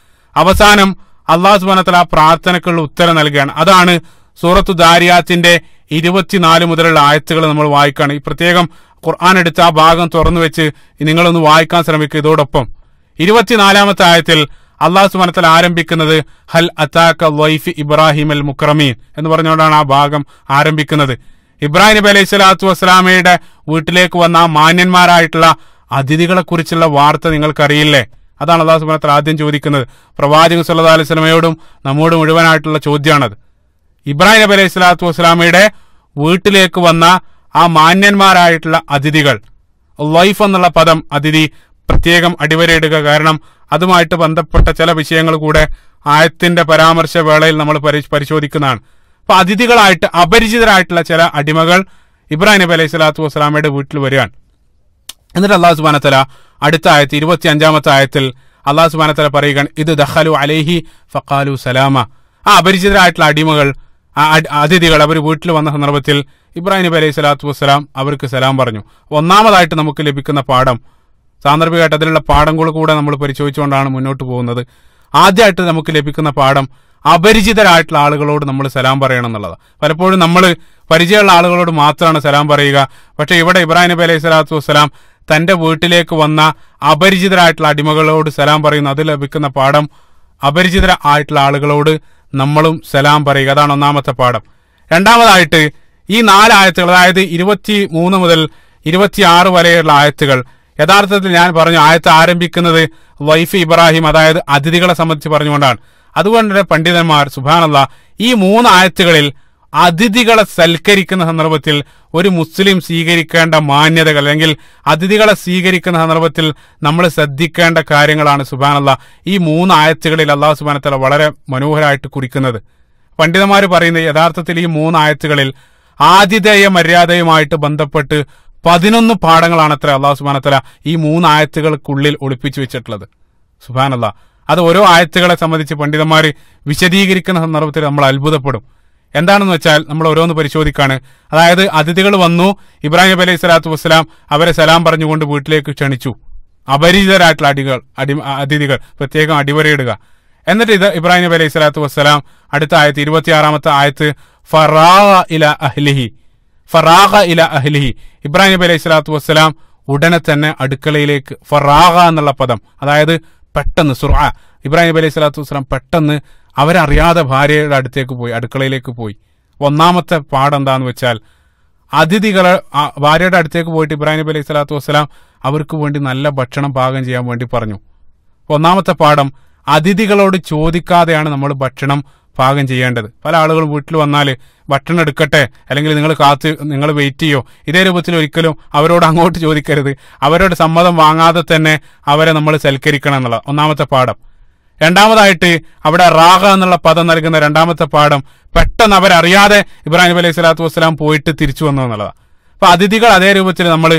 അവസാനം അള്ളാഹു സുബാനത്തല ആ പ്രാർത്ഥനക്കുള്ള ഉത്തരം നൽകുകയാണ് അതാണ് സൂറത്തു ദാരിയാത്തിന്റെ ഇരുപത്തിനാല് മുതലുള്ള ആയത്തുകൾ നമ്മൾ വായിക്കുകയാണ് ഈ പ്രത്യേകം ഖുർആൻ എടുത്ത് ആ ഭാഗം തുറന്നു വെച്ച് നിങ്ങളൊന്ന് വായിക്കാൻ ശ്രമിക്കുക ഇതോടൊപ്പം ഇരുപത്തിനാലാമത്തെ ആയത്തിൽ അള്ളാഹു സുബാനത്തൽ ആരംഭിക്കുന്നത് ഹൽ അത്താക്ക വൈഫ് ഇബ്രാഹിം അൽ മുക്രമീൻ എന്ന് പറഞ്ഞുകൊണ്ടാണ് ആ ഭാഗം ആരംഭിക്കുന്നത് ഇബ്രാഹിം നബി അലൈഹി സ്വലാത്തു വസ്സലാമയുടെ വീട്ടിലേക്ക് വന്ന ആ മാന്യന്മാരായിട്ടുള്ള അതിഥികളെ കുറിച്ചുള്ള വാർത്ത നിങ്ങൾക്കറിയില്ലേ അതാണ് അള്ളാഹു സുബാനത്തൽ ആദ്യം ചോദിക്കുന്നത് പ്രവാചകൻ സല്ലാ അലൈഹി സ്വലമയോടും നമ്മോട് മുഴുവനായിട്ടുള്ള ചോദ്യമാണത് ഇബ്രാഹിം നബി അലൈഹി സ്വലാത്തു വസ്സലാമയുടെ വീട്ടിലേക്ക് വന്ന ആ മാന്യന്മാരായിട്ടുള്ള അതിഥികൾ ലൈഫ് എന്നുള്ള പദം അതിഥി പ്രത്യേകം അടിവരയിടുക കാരണം അതുമായിട്ട് ബന്ധപ്പെട്ട ചില വിഷയങ്ങൾ കൂടെ ആയത്തിന്റെ പരാമർശ വേളയിൽ നമ്മൾ പരിശോധിക്കുന്നതാണ് അപ്പൊ അതിഥികളായിട്ട് അപരിചിതരായിട്ടുള്ള ചില അടിമകൾ ഇബ്രാഹിം നബി അലൈഹി സ്വലാത്തു വസ്സലാമയുടെ വീട്ടിൽ വരികയാണ് എന്നിട്ട് അള്ളാഹു സുബാനത്തല അടുത്ത ആയത്ത് ഇരുപത്തി അഞ്ചാമത്തെ ആയത്തിൽ അള്ളാഹു സുബാനത്തല പറയുകയാണ് ഇത് ദഹലു അലേഹി ഫക്കാലു സലാമ ആ അപരിചിതരായിട്ടുള്ള അടിമകൾ അതിഥികൾ അവർ വീട്ടിൽ വന്ന സന്ദർഭത്തിൽ ഇബ്രാഹിം നബി അലൈഹി സ്വലാത്തു വസ്സലാം അവർക്ക് സലാം പറഞ്ഞു ഒന്നാമതായിട്ട് നമുക്ക് ലഭിക്കുന്ന പാഠം സാന്ദർഭികമായിട്ട് അതിലുള്ള പാഠങ്ങൾ കൂടെ നമ്മൾ പരിശോധിച്ചുകൊണ്ടാണ് മുന്നോട്ട് പോകുന്നത് ആദ്യമായിട്ട് നമുക്ക് ലഭിക്കുന്ന പാഠം അപരിചിതരായിട്ടുള്ള ആളുകളോട് നമ്മൾ സലാം പറയണം എന്നുള്ളതാണ് പലപ്പോഴും നമ്മൾ പരിചയമുള്ള ആളുകളോട് മാത്രമാണ് സലാം പറയുക പക്ഷേ ഇവിടെ ഇബ്രാഹിം നബി അലൈഹി സ്വലാത്തു വസ്സലാം തൻ്റെ വീട്ടിലേക്ക് വന്ന അപരിചിതരായിട്ടുള്ള അടിമകളോട് സലാം പറയുന്നു അതിൽ ലഭിക്കുന്ന പാഠം അപരിചിതരായിട്ടുള്ള ആളുകളോട് നമ്മളും സലാം പറയുക അതാണ് ഒന്നാമത്തെ പാഠം രണ്ടാമതായിട്ട് ഈ നാല് ആയത്തുകൾ അതായത് ഇരുപത്തി മൂന്ന് മുതൽ ഇരുപത്തിയാറ് വരെയുള്ള ആയത്തുകൾ യഥാർത്ഥത്തിൽ ഞാൻ പറഞ്ഞു ആയത്ത് ആരംഭിക്കുന്നത് വൈഫ് ഇബ്രാഹിം അതായത് അതിഥികളെ സംബന്ധിച്ച് പറഞ്ഞുകൊണ്ടാണ് അതുകൊണ്ട് പണ്ഡിതന്മാർ സുബാനല്ല ഈ മൂന്ന് ആയത്തുകളിൽ അതിഥികളെ സൽക്കരിക്കുന്ന സന്ദർഭത്തിൽ ഒരു മുസ്ലിം സ്വീകരിക്കേണ്ട മാന്യതകൾ അല്ലെങ്കിൽ അതിഥികളെ സ്വീകരിക്കുന്ന സന്ദർഭത്തിൽ നമ്മൾ ശ്രദ്ധിക്കേണ്ട കാര്യങ്ങളാണ് സുബാനല്ല ഈ മൂന്ന് ആയത്തുകളിൽ അള്ളാഹു സുബാനത്തല വളരെ മനോഹരമായിട്ട് കുറിക്കുന്നത് പണ്ഡിതന്മാർ പറയുന്നത് യഥാർത്ഥത്തിൽ ഈ മൂന്ന് ആയത്തുകളിൽ ആതിഥേയ മര്യാദയുമായിട്ട് ബന്ധപ്പെട്ട് പതിനൊന്ന് പാഠങ്ങളാണ് അത്ര അള്ളാഹു സുബാനത്തല ഈ മൂന്ന് ആയത്തുകൾക്കുള്ളിൽ ഒളിപ്പിച്ചു വെച്ചിട്ടുള്ളത് സുബാനല്ല അത് ഓരോ ആയത്തുകളെ സംബന്ധിച്ച് പണ്ഡിതന്മാർ വിശദീകരിക്കുന്ന സന്ദർഭത്തിൽ നമ്മൾ അത്ഭുതപ്പെടും എന്താണെന്ന് വെച്ചാൽ നമ്മൾ ഓരോന്ന് പരിശോധിക്കാണ് അതായത് അതിഥികൾ വന്നു ഇബ്രാഹിം നബി അലൈഹി സ്വലാത്തു വസ്സലാം അവരെ സലാം പറഞ്ഞുകൊണ്ട് വീട്ടിലേക്ക് ക്ഷണിച്ചു അപരിചിതരായിട്ടുള്ള അടികൾ അടി അതിഥികൾ പ്രത്യേകം അടിവരയിടുക എന്നിട്ട് ഇത് ഇബ്രാഹിം നബി അലൈഹി സ്വലാത്തു വസ്സലാം അടുത്ത ആയത്ത് ഇരുപത്തിയാറാമത്തെ ആയത്ത് ഫറാഹ ഇല അഹ്ലിഹി ഫറാഹ ഇല അഹ്ലിഹി ഇബ്രാഹിം നബി അലൈഹി സ്വലാത്തു വസ്സലാം ഉടനെ തന്നെ അടുക്കളയിലേക്ക് ഫറാഹ എന്നുള്ള പദം അതായത് പെട്ടെന്ന് സുറ ഇബ്രാഹിം നബി അലൈഹി സ്വലാത്തു വസ്സലാം പെട്ടെന്ന് അവരറിയാതെ ഭാര്യയുടെ അടുത്തേക്ക് പോയി അടുക്കളയിലേക്ക് പോയി ഒന്നാമത്തെ പാടെന്താന്ന് വെച്ചാൽ അതിഥികളെ ഭാര്യയുടെ അടുത്തേക്ക് പോയിട്ട് ഇബ്രാഹിം നബി അലൈഹി സ്വലാത്തു വസ്സലാം അവർക്ക് വേണ്ടി നല്ല ഭക്ഷണം പാകം ചെയ്യാൻ വേണ്ടി പറഞ്ഞു ഒന്നാമത്തെ പാഠം അതിഥികളോട് ചോദിക്കാതെയാണ് നമ്മൾ ഭക്ഷണം പാകം ചെയ്യേണ്ടത് പല ആളുകളും വീട്ടിൽ വന്നാൽ ഭക്ഷണം എടുക്കട്ടെ അല്ലെങ്കിൽ നിങ്ങൾ കാത്ത് നിങ്ങൾ വെയിറ്റ് ചെയ്യോ ഇതേ രൂപത്തിൽ ഒരിക്കലും അവരോട് അങ്ങോട്ട് ചോദിക്കരുത് അവരോട് സമ്മതം വാങ്ങാതെ തന്നെ അവരെ നമ്മൾ സൽക്കരിക്കണം എന്നുള്ള ഒന്നാമത്തെ പാഠം രണ്ടാമതായിട്ട് അവിടെ റാഹ എന്നുള്ള പദം നൽകുന്ന രണ്ടാമത്തെ പാഠം പെട്ടെന്ന് അവരറിയാതെ ഇബ്രാഹിം അലൈഹി സ്വലാത്തു വസ്സലാം പോയിട്ട് തിരിച്ചു വന്നു എന്നുള്ളതാണ് അപ്പൊ അതിഥികൾ അതേ രൂപത്തിൽ നമ്മൾ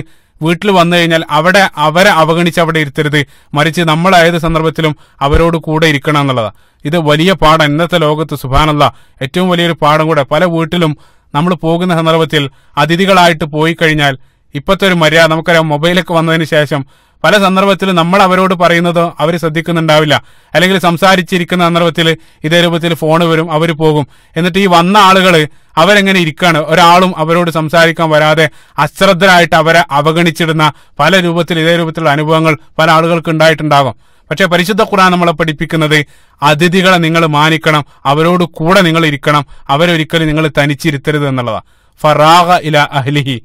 വീട്ടിൽ വന്നു കഴിഞ്ഞാൽ അവിടെ അവരെ അവഗണിച്ച് അവിടെ ഇരുത്തരുത് മറിച്ച് നമ്മൾ ഏത് സന്ദർഭത്തിലും അവരോട് കൂടെ ഇരിക്കണം എന്നുള്ളതാണ് ഇത് വലിയ പാഠം ഇന്നത്തെ ലോകത്ത് സുഭാനല്ല ഏറ്റവും വലിയൊരു പാഠം കൂടെ പല വീട്ടിലും നമ്മൾ പോകുന്ന സന്ദർഭത്തിൽ അതിഥികളായിട്ട് പോയി കഴിഞ്ഞാൽ ഇപ്പോഴത്തെ ഒരു മര്യാദ നമുക്കറിയാം മൊബൈലൊക്കെ വന്നതിന് ശേഷം പല സന്ദർഭത്തിൽ നമ്മൾ അവരോട് പറയുന്നത് അവർ ശ്രദ്ധിക്കുന്നുണ്ടാവില്ല അല്ലെങ്കിൽ സംസാരിച്ചിരിക്കുന്ന സന്ദർഭത്തിൽ ഇതേ രൂപത്തിൽ ഫോൺ വരും അവർ പോകും എന്നിട്ട് ഈ വന്ന ആളുകൾ അവരെങ്ങനെ ഇരിക്കാണ് ഒരാളും അവരോട് സംസാരിക്കാൻ വരാതെ അശ്രദ്ധരായിട്ട് അവരെ അവഗണിച്ചിടുന്ന പല രൂപത്തിൽ ഇതേ രൂപത്തിലുള്ള അനുഭവങ്ങൾ പല ആളുകൾക്ക് ഉണ്ടായിട്ടുണ്ടാകും പക്ഷേ പരിശുദ്ധ ഖുർആൻ നമ്മളെ പഠിപ്പിക്കുന്നത് അതിഥികളെ നിങ്ങൾ മാനിക്കണം അവരോട് കൂടെ നിങ്ങൾ ഇരിക്കണം അവരൊരിക്കലും നിങ്ങൾ തനിച്ചിരുത്തരുത് എന്നുള്ളതാണ് ഫറാഹ ഇല അഹ്ലിഹി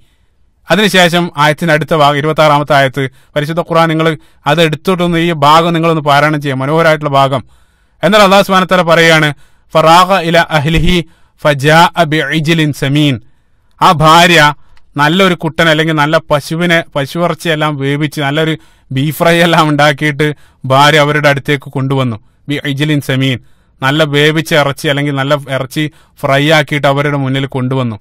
അതിനുശേഷം ആയത്തിന്റെ അടുത്ത ഭാഗം ഇരുപത്തി ആറാമത്തെ ആയത്ത് പരിശുദ്ധ ഖുറാൻ നിങ്ങൾ അത് എടുത്തിട്ടൊന്ന് ഈ ഭാഗം നിങ്ങളൊന്ന് പാരായണം ചെയ്യുക മനോഹരമായിട്ടുള്ള ഭാഗം എന്നാൽ അള്ളാഹു സ്മാനത്തല പറയുകയാണ് ഫറാഖ ഇല അഹ്ലിഹി ഫജാ ബിഇജിലിൻ സമീൻ ആ ഭാര്യ നല്ലൊരു കുട്ടൻ അല്ലെങ്കിൽ നല്ല പശുവിനെ ഇറച്ചിയെല്ലാം വേവിച്ച് നല്ലൊരു ബീഫ് ഫ്രൈ എല്ലാം ഉണ്ടാക്കിയിട്ട് ഭാര്യ അവരുടെ അടുത്തേക്ക് കൊണ്ടുവന്നു ബി ഇജിലിൻ സമീൻ നല്ല വേവിച്ച ഇറച്ചി അല്ലെങ്കിൽ നല്ല ഇറച്ചി ഫ്രൈ ആക്കിയിട്ട് അവരുടെ മുന്നിൽ കൊണ്ടുവന്നു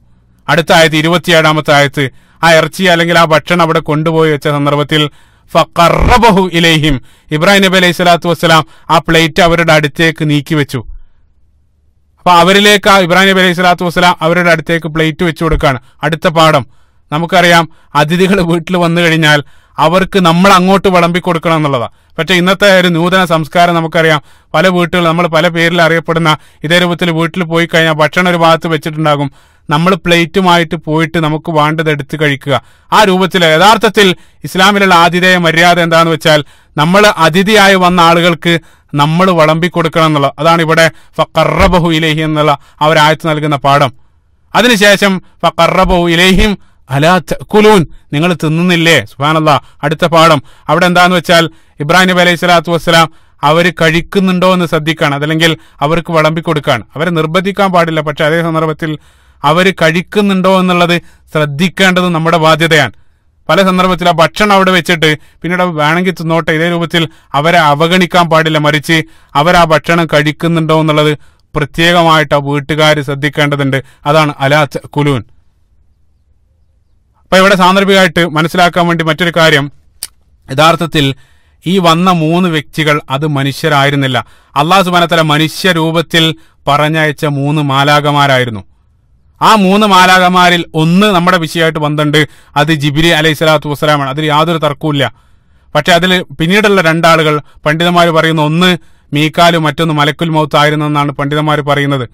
അടുത്ത ആയത്ത് ഇരുപത്തിയേഴാമത്തെ ആയത്ത് ആ ഇറച്ചി അല്ലെങ്കിൽ ആ ഭക്ഷണം അവിടെ കൊണ്ടുപോയി വെച്ച സന്ദർഭത്തിൽ ഫക്കറബഹു ഇലൈഹിം ഇബ്രാഹിം നബി അലൈഹി സ്വലാത്തു വസ്സലാം ആ പ്ലേറ്റ് അവരുടെ അടുത്തേക്ക് നീക്കി വെച്ചു അപ്പൊ അവരിലേക്ക് ആ ഇബ്രാഹിം നബി അലൈഹി സ്വലാത്തു വസ്സലാം അവരുടെ അടുത്തേക്ക് പ്ലേറ്റ് വെച്ചു കൊടുക്കുകയാണ് അടുത്ത പാഠം നമുക്കറിയാം അതിഥികൾ വീട്ടിൽ വന്നു കഴിഞ്ഞാൽ അവർക്ക് നമ്മൾ അങ്ങോട്ട് വിളമ്പി കൊടുക്കണം എന്നുള്ളതാണ് പക്ഷേ ഇന്നത്തെ ഒരു നൂതന സംസ്കാരം നമുക്കറിയാം പല വീട്ടുകൾ നമ്മൾ പല പേരിൽ അറിയപ്പെടുന്ന ഇതേ രൂപത്തിൽ വീട്ടിൽ പോയി കഴിഞ്ഞാൽ ഭക്ഷണം ഒരു ഭാഗത്ത് വെച്ചിട്ടുണ്ടാകും നമ്മൾ പ്ലേറ്റുമായിട്ട് പോയിട്ട് നമുക്ക് വേണ്ടത് എടുത്തു കഴിക്കുക ആ രൂപത്തിൽ യഥാർത്ഥത്തിൽ ഇസ്ലാമിലുള്ള ആതിഥേയ മര്യാദ എന്താന്ന് വെച്ചാൽ നമ്മൾ അതിഥിയായി വന്ന ആളുകൾക്ക് നമ്മൾ വളമ്പി കൊടുക്കണം എന്നുള്ളത് അതാണ് ഇവിടെ ഫക്കറബഹു ഇലേഹി എന്നുള്ള ആ ഒരു ആയത്ത് നൽകുന്ന പാഠം അതിനുശേഷം ഫക്കറബഹു ഇലേഹിം അലാ കുലൂൻ നിങ്ങൾ തിന്നുന്നില്ലേ സുബാനല്ല അടുത്ത പാഠം അവിടെ എന്താന്ന് വെച്ചാൽ ഇബ്രാഹിം നബി അലൈഹി സ്വലാത്തു വസ്സലാം അവർ കഴിക്കുന്നുണ്ടോ എന്ന് ശ്രദ്ധിക്കുകയാണ് അതല്ലെങ്കിൽ അവർക്ക് വളമ്പി കൊടുക്കുകയാണ് അവരെ നിർബന്ധിക്കാൻ പാടില്ല പക്ഷെ അതേ സന്ദർഭത്തിൽ അവർ കഴിക്കുന്നുണ്ടോ എന്നുള്ളത് ശ്രദ്ധിക്കേണ്ടത് നമ്മുടെ ബാധ്യതയാണ് പല സന്ദർഭത്തിൽ ആ ഭക്ഷണം അവിടെ വെച്ചിട്ട് പിന്നീട് വേണമെങ്കിൽ തിന്നോട്ടെ ഇതേ രൂപത്തിൽ അവരെ അവഗണിക്കാൻ പാടില്ല മറിച്ച് അവർ ആ ഭക്ഷണം കഴിക്കുന്നുണ്ടോ എന്നുള്ളത് പ്രത്യേകമായിട്ട് ആ വീട്ടുകാർ ശ്രദ്ധിക്കേണ്ടതുണ്ട് അതാണ് അലാ കുലൂൻ അപ്പൊ ഇവിടെ സാന്ദർഭികമായിട്ട് മനസ്സിലാക്കാൻ വേണ്ടി മറ്റൊരു കാര്യം യഥാർത്ഥത്തിൽ ഈ വന്ന മൂന്ന് വ്യക്തികൾ അത് മനുഷ്യരായിരുന്നില്ല അള്ളാഹു സുബാനത്തല മനുഷ്യ രൂപത്തിൽ പറഞ്ഞയച്ച മൂന്ന് മാലാകമാരായിരുന്നു ആ മൂന്ന് മാലാകമാരിൽ ഒന്ന് നമ്മുടെ വിഷയമായിട്ട് വന്നിട്ടുണ്ട് അത് ജിബിരി അലൈഹി സ്വലാത്തു വസ്സലാമാണ് അതിൽ യാതൊരു തർക്കവുമില്ല പക്ഷെ അതിൽ പിന്നീടുള്ള രണ്ടാളുകൾ പണ്ഡിതന്മാർ പറയുന്ന ഒന്ന് മീക്കാലും മറ്റൊന്ന് മലക്കുൽ മൗത്ത് ആയിരുന്നെന്നാണ് പണ്ഡിതന്മാർ പറയുന്നത്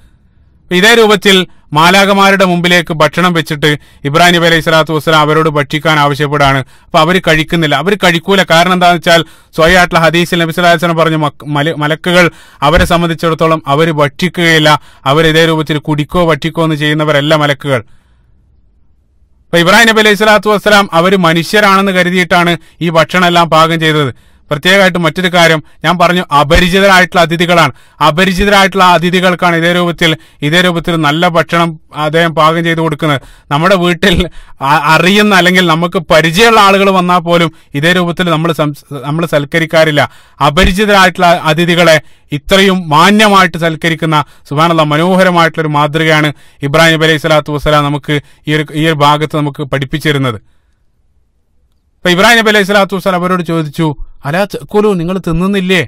ഇതേ രൂപത്തിൽ മാലാകമാരുടെ മുമ്പിലേക്ക് ഭക്ഷണം വെച്ചിട്ട് ഇബ്രാഹിം നബി അലൈഹി സ്വലാത്തു വസ്സലാം അവരോട് ഭക്ഷിക്കാൻ ആവശ്യപ്പെടാണ് അപ്പൊ അവർ കഴിക്കുന്നില്ല അവർ കഴിക്കൂല കാരണം എന്താണെന്ന് വെച്ചാൽ സ്വയായിട്ടുള്ള ഹദീസിൽ നബി സ്വലാഹു പറഞ്ഞ മലക്കുകൾ അവരെ സംബന്ധിച്ചിടത്തോളം അവർ ഭക്ഷിക്കുകയില്ല അവർ ഇതേ രൂപത്തിൽ കുടിക്കോ ഭക്ഷിക്കോ എന്ന് ചെയ്യുന്നവരല്ല മലക്കുകൾ അപ്പൊ ഇബ്രാഹിം നബി അലൈഹി സ്വലാത്തു വസ്സലാം അവർ മനുഷ്യരാണെന്ന് കരുതിയിട്ടാണ് ഈ എല്ലാം പാകം ചെയ്തത് പ്രത്യേകമായിട്ട് മറ്റൊരു കാര്യം ഞാൻ പറഞ്ഞു അപരിചിതരായിട്ടുള്ള അതിഥികളാണ് അപരിചിതരായിട്ടുള്ള അതിഥികൾക്കാണ് ഇതേ രൂപത്തിൽ ഇതേ രൂപത്തിൽ നല്ല ഭക്ഷണം അദ്ദേഹം പാകം ചെയ്തു കൊടുക്കുന്നത് നമ്മുടെ വീട്ടിൽ അറിയുന്ന അല്ലെങ്കിൽ നമുക്ക് പരിചയമുള്ള ആളുകൾ വന്നാൽ പോലും ഇതേ രൂപത്തിൽ നമ്മൾ നമ്മൾ സൽക്കരിക്കാറില്ല അപരിചിതരായിട്ടുള്ള അതിഥികളെ ഇത്രയും മാന്യമായിട്ട് സൽക്കരിക്കുന്ന സുബാനുള്ള മനോഹരമായിട്ടുള്ള ഒരു മാതൃകയാണ് ഇബ്രാഹിം നബി അലൈഹി സ്വലാത്തു വസ്സലാം നമുക്ക് ഈ ഒരു ഈ ഒരു ഭാഗത്ത് നമുക്ക് പഠിപ്പിച്ചിരുന്നത് ഇപ്പൊ ഇബ്രാഹിം നബി അലൈഹി സ്വലാത്തു വസ്സലാം അവരോട് ചോദിച്ചു അലാ കൊലു നിങ്ങൾ തിന്നുന്നില്ലേ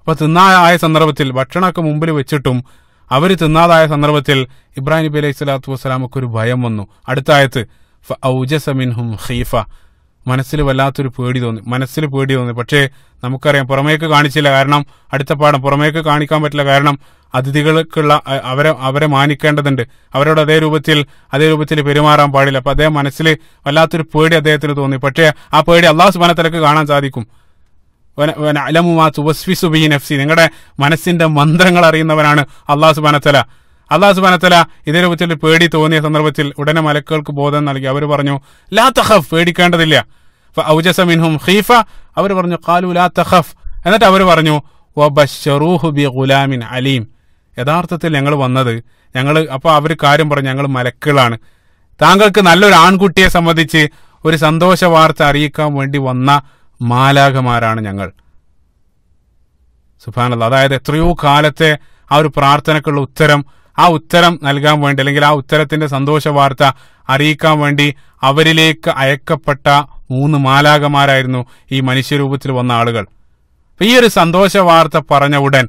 അപ്പോൾ തിന്നായ സന്ദർഭത്തിൽ ഭക്ഷണമൊക്കെ മുമ്പിൽ വെച്ചിട്ടും അവർ തിന്നാതായ സന്ദർഭത്തിൽ ഇബ്രാഹിം നബി അലൈഹി സ്വലാത്തു വസ്സലാമൊക്കെ ഒരു ഭയം വന്നു അടുത്ത ആയത്ത് ഔജസമിൻഹും ഹീഫ മനസ്സിൽ വല്ലാത്തൊരു പേടി തോന്നി മനസ്സിൽ പേടി തോന്നി പക്ഷേ നമുക്കറിയാം പുറമേക്ക് കാണിച്ചില്ല കാരണം അടുത്ത പാഠം പുറമേക്ക് കാണിക്കാൻ പറ്റില്ല കാരണം അതിഥികൾക്കുള്ള അവരെ അവരെ മാനിക്കേണ്ടതുണ്ട് അവരോട് അതേ രൂപത്തിൽ അതേ രൂപത്തിൽ പെരുമാറാൻ പാടില്ല അപ്പം അദ്ദേഹം മനസ്സിൽ വല്ലാത്തൊരു പേടി അദ്ദേഹത്തിന് തോന്നി പക്ഷേ ആ പേടി അള്ളാഹു സുബാനത്തലക്ക് കാണാൻ സാധിക്കും അലമുമാ തുവസ്വി സുബി നഫ്സി നിങ്ങളുടെ മനസ്സിന്റെ മന്ത്രങ്ങൾ അറിയുന്നവനാണ് അള്ളാഹു സുബാനത്തല അള്ളാഹു സുബാനത്തല ഇതേ രൂപത്തിൽ പേടി തോന്നിയ സന്ദർഭത്തിൽ ഉടനെ മലക്കുകൾക്ക് ബോധം നൽകി അവർ പറഞ്ഞു ലാ തഹഫ് പേടിക്കേണ്ടതില്ല ഔജസ മിൻഹും ഖീഫ അവർ പറഞ്ഞു കാലു ലാ തഹഫ് എന്നിട്ട് അവർ പറഞ്ഞു ബി ഗുലാമിൻ അലീം യഥാർത്ഥത്തിൽ ഞങ്ങൾ വന്നത് ഞങ്ങൾ അപ്പോൾ അവർ കാര്യം പറഞ്ഞു ഞങ്ങൾ മലക്കുകളാണ് താങ്കൾക്ക് നല്ലൊരു ആൺകുട്ടിയെ സംബന്ധിച്ച് ഒരു സന്തോഷ വാർത്ത അറിയിക്കാൻ വേണ്ടി വന്ന മാലാഖമാരാണ് ഞങ്ങൾ സുഫാനല്ല അതായത് എത്രയോ കാലത്തെ ആ ഒരു പ്രാർത്ഥനക്കുള്ള ഉത്തരം ആ ഉത്തരം നൽകാൻ വേണ്ടി അല്ലെങ്കിൽ ആ ഉത്തരത്തിന്റെ സന്തോഷ വാർത്ത അറിയിക്കാൻ വേണ്ടി അവരിലേക്ക് അയക്കപ്പെട്ട മൂന്ന് മാലാകമാരായിരുന്നു ഈ മനുഷ്യരൂപത്തിൽ വന്ന ആളുകൾ ഈ ഒരു സന്തോഷ വാർത്ത പറഞ്ഞ ഉടൻ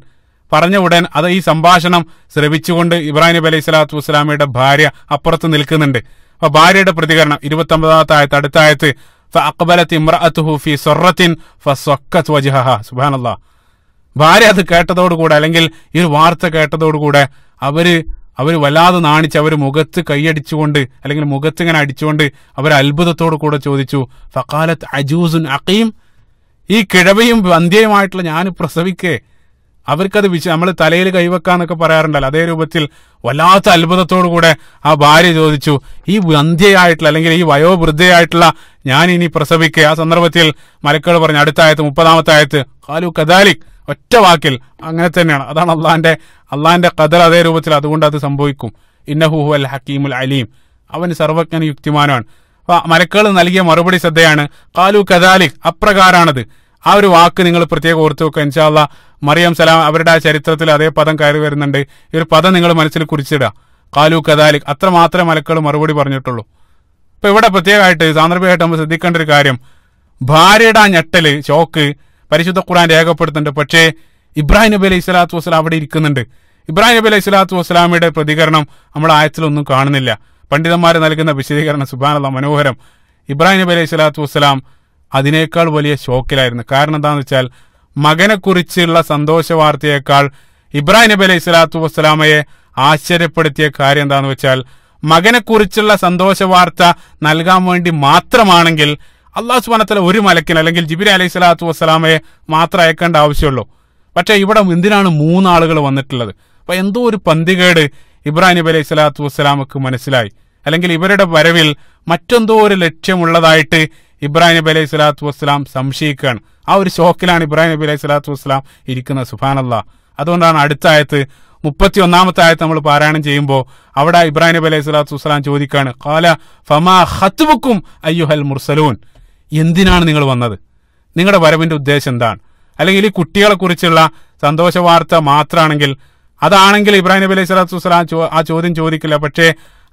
പറഞ്ഞ ഉടൻ അത് ഈ സംഭാഷണം ശ്രവിച്ചുകൊണ്ട് ഇബ്രാഹിം നബി അലൈഹി സ്വലാത്തു വസ്സലാമിയുടെ ഭാര്യ അപ്പുറത്ത് നിൽക്കുന്നുണ്ട് അപ്പൊ ഭാര്യയുടെ പ്രതികരണം ഇരുപത്തി ഒമ്പതാമത്തെ ആയത്ത് അടുത്ത ആയത്ത് അക്ബലത്ത് ഇമ്രഅത്തുഹു ഫി സൊറത്തിൻ ഫസ്വക്കത്ത് വജ്ഹഹ സുബ്ഹാനല്ലാഹ് ഭാര്യ അത് കേട്ടതോടുകൂടെ അല്ലെങ്കിൽ ഈ ഒരു വാർത്ത കേട്ടതോടുകൂടെ അവര് അവർ വല്ലാതെ നാണിച്ച് അവർ മുഖത്ത് കൈയടിച്ചുകൊണ്ട് അല്ലെങ്കിൽ മുഖത്ത് ഇങ്ങനെ അടിച്ചുകൊണ്ട് അവർ അത്ഭുതത്തോടു കൂടെ ചോദിച്ചു ഫക്കാലത്ത് അജൂസുൻ അക്കയും ഈ കിഴവയും വന്ധ്യയുമായിട്ടുള്ള ഞാൻ പ്രസവിക്കേ അവർക്കത് വിശ നമ്മൾ തലയിൽ കൈവെക്കാന്നൊക്കെ പറയാറുണ്ടല്ലോ അതേ രൂപത്തിൽ വല്ലാത്ത അത്ഭുതത്തോടു കൂടെ ആ ഭാര്യ ചോദിച്ചു ഈ വന്ധ്യയായിട്ടുള്ള അല്ലെങ്കിൽ ഈ വയോവൃദ്ധയായിട്ടുള്ള ഞാൻ ഇനി പ്രസവിക്കേ ആ സന്ദർഭത്തിൽ മലക്കൾ പറഞ്ഞു അടുത്തായത് മുപ്പതാമത്തായത് കാലു കദാലിക് ഒറ്റ വാക്കിൽ അങ്ങനെ തന്നെയാണ് അതാണ് അള്ളാഹിന്റെ അള്ളാഹിന്റെ കദർ അതേ രൂപത്തിൽ അതുകൊണ്ട് അത് സംഭവിക്കും ഇന്നഹുഹു അൽ ഹക്കീമുൽ അലീം അവൻ സർവജ്ഞന യുക്തിമാനാണ് മലക്കുകൾ നൽകിയ മറുപടി ശ്രദ്ധയാണ് കാലു കദാലിക് അപ്രകാരാണത് ആ ഒരു വാക്ക് നിങ്ങൾ പ്രത്യേകം ഓർത്തു വെക്കുക ഇൻഷാല്ല മറിയം സലാം അവരുടെ ആ ചരിത്രത്തിൽ അതേ പദം കയറി വരുന്നുണ്ട് ഈ ഒരു പദം നിങ്ങൾ മനസ്സിൽ കുറിച്ചിടുക കാലു കദാലിക് അത്ര മാത്രമേ മലക്കുകൾ മറുപടി പറഞ്ഞിട്ടുള്ളൂ ഇപ്പൊ ഇവിടെ പ്രത്യേകമായിട്ട് സാന്ദർഭികമായിട്ട് നമ്മൾ ശ്രദ്ധിക്കേണ്ട ഒരു കാര്യം ഭാര്യയുടെ ആ ഞെട്ടല് ഷോക്ക് പരിശുദ്ധ ഖുറാൻ രേഖപ്പെടുത്തുന്നുണ്ട് പക്ഷേ ഇബ്രാഹിം നബി അലൈഹി സ്വലാത്തു വസ്സലാം അവിടെ ഇരിക്കുന്നുണ്ട് ഇബ്രാഹിം നബി അലൈഹി സ്വലാത്തു വസ്സലാമിയുടെ പ്രതികരണം നമ്മൾ ആയത്തിലൊന്നും കാണുന്നില്ല പണ്ഡിതന്മാർ നൽകുന്ന വിശദീകരണം സുബാനുള്ള മനോഹരം ഇബ്രാഹിം നബി അലൈഹി സ്വലാത്തു വസ്സലാം അതിനേക്കാൾ വലിയ ഷോക്കിലായിരുന്നു കാരണം എന്താണെന്ന് വെച്ചാൽ മകനെക്കുറിച്ചുള്ള സന്തോഷ വാർത്തയേക്കാൾ ഇബ്രാഹിം നബി അലൈഹി സ്വലാത്തു വസ്സലാമയെ ആശ്ചര്യപ്പെടുത്തിയ കാര്യം എന്താണെന്ന് വെച്ചാൽ മകനെക്കുറിച്ചുള്ള സന്തോഷ വാർത്ത നൽകാൻ വേണ്ടി മാത്രമാണെങ്കിൽ അള്ളാഹു സുബാനത്തല ഒരു മലക്കിന് അല്ലെങ്കിൽ ജിബിരി അലൈഹി സ്വലാത്തു വസ്സലാമയെ മാത്രം അയക്കേണ്ട ആവശ്യമുള്ളൂ പക്ഷേ ഇവിടെ എന്തിനാണ് മൂന്നാളുകൾ വന്നിട്ടുള്ളത് അപ്പൊ എന്തോ ഒരു പന്തികേട് ഇബ്രാഹിം നബി അലൈഹി സ്വലാത്തു വസ്സലാമക്ക് മനസ്സിലായി അല്ലെങ്കിൽ ഇവരുടെ വരവിൽ മറ്റെന്തോ ഒരു ലക്ഷ്യമുള്ളതായിട്ട് ഇബ്രാഹിം നബി അലൈഹി സ്വലാത്തു വസ്സലാം സംശയിക്കുകയാണ് ആ ഒരു ഷോക്കിലാണ് ഇബ്രാഹിം നബി അലൈഹി സ്വലാത്തു വസ്സലാം ഇരിക്കുന്നത് സുഫാനല്ല അതുകൊണ്ടാണ് അടുത്ത ആയത്ത് മുപ്പത്തി ഒന്നാമത്തെ ആയത്ത് നമ്മൾ പാരായണം ചെയ്യുമ്പോൾ അവിടെ ഇബ്രാഹിം നബി അലൈഹി സ്വലാത്തു വസ്സലാം ചോദിക്കാണ് കാല ഫമാ ഹത്തുബുക്കും അയ്യുഹൽ മുർസലൂൻ എന്തിനാണ് നിങ്ങൾ വന്നത് നിങ്ങളുടെ വരവിന്റെ ഉദ്ദേശം എന്താണ് അല്ലെങ്കിൽ ഈ കുട്ടികളെക്കുറിച്ചുള്ള സന്തോഷ വാർത്ത മാത്രമാണെങ്കിൽ അതാണെങ്കിൽ ഇബ്രാഹിം നബി അലൈഹി സ്വലാത്തു വസ്സലാം ആ ചോദ്യം ചോദിക്കില്ല പക്ഷേ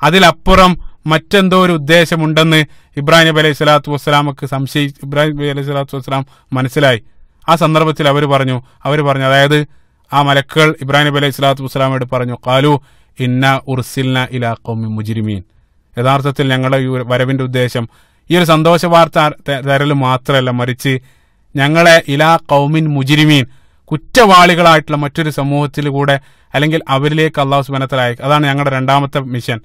അതിലപ്പുറം മറ്റെന്തോ ഒരു ഉദ്ദേശമുണ്ടെന്ന് ഇബ്രാഹിം നബി അലൈഹി സ്വലാത്തു വസ്സലാമക്ക് സംശയി ഇബ്രാഹിം നബി അലൈഹി സ്വലാത്തു വസ്സലാം മനസ്സിലായി ആ സന്ദർഭത്തിൽ അവർ പറഞ്ഞു അവർ പറഞ്ഞു അതായത് ആ മലക്കുകൾ ഇബ്രാഹിം നബി അലൈഹി സ്വലാത്തു വസ്സലാമോട് പറഞ്ഞു കാലു ഇന്ന ഉർസിൽന ഇലാ കോമി മുജിരിമീൻ യഥാർത്ഥത്തിൽ ഞങ്ങളുടെ ഈ വരവിന്റെ ഉദ്ദേശം ഈ ഒരു സന്തോഷ വാർത്ത തരൽ മാത്രമല്ല മറിച്ച് ഞങ്ങളെ ഇലാ കൗമിൻ മുജിരിമീൻ കുറ്റവാളികളായിട്ടുള്ള മറ്റൊരു സമൂഹത്തിൽ കൂടെ അല്ലെങ്കിൽ അവരിലേക്ക് അള്ളാഹു സുബനത്തിൽ അതാണ് ഞങ്ങളുടെ രണ്ടാമത്തെ മിഷൻ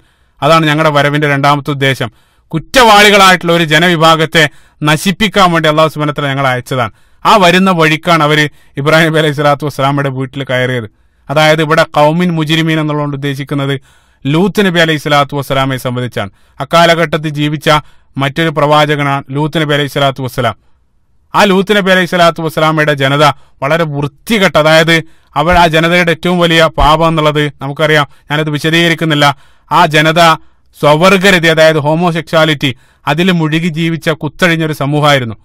അതാണ് ഞങ്ങളുടെ വരവിന്റെ രണ്ടാമത്തെ ഉദ്ദേശം കുറ്റവാളികളായിട്ടുള്ള ഒരു ജനവിഭാഗത്തെ നശിപ്പിക്കാൻ വേണ്ടി അള്ളാഹു സുബനത്തിൽ ഞങ്ങൾ അയച്ചതാണ് ആ വരുന്ന വഴിക്കാണ് അവർ ഇബ്രാഹിം അലൈഹി സ്വലാത്തു വസ്സലാമയുടെ വീട്ടിൽ കയറിയത് അതായത് ഇവിടെ കൗമിൻ മുജിരിമീൻ എന്നുള്ളതുകൊണ്ട് ഉദ്ദേശിക്കുന്നത് ലൂത്ത് നബി അലൈഹി സ്വലാത്തു വസ്സലാമെ സംബന്ധിച്ചാണ് അക്കാലഘട്ടത്തിൽ ജീവിച്ച മറ്റൊരു പ്രവാചകനാണ് ലൂത്ത് നബി അലൈഹി സ്വലാത്തു വസ്സലാം ആ ലൂത്ത് നബി അലൈഹി സ്വലാത്തു വസ്സലാമയുടെ ജനത വളരെ വൃത്തികെട്ട അതായത് അവർ ആ ജനതയുടെ ഏറ്റവും വലിയ പാപം എന്നുള്ളത് നമുക്കറിയാം ഞാനത് വിശദീകരിക്കുന്നില്ല ആ ജനത സ്വവർഗരതി അതായത് ഹോമോസെക്ഷാലിറ്റി അതിൽ മുഴുകി ജീവിച്ച കുത്തഴിഞ്ഞൊരു സമൂഹമായിരുന്നു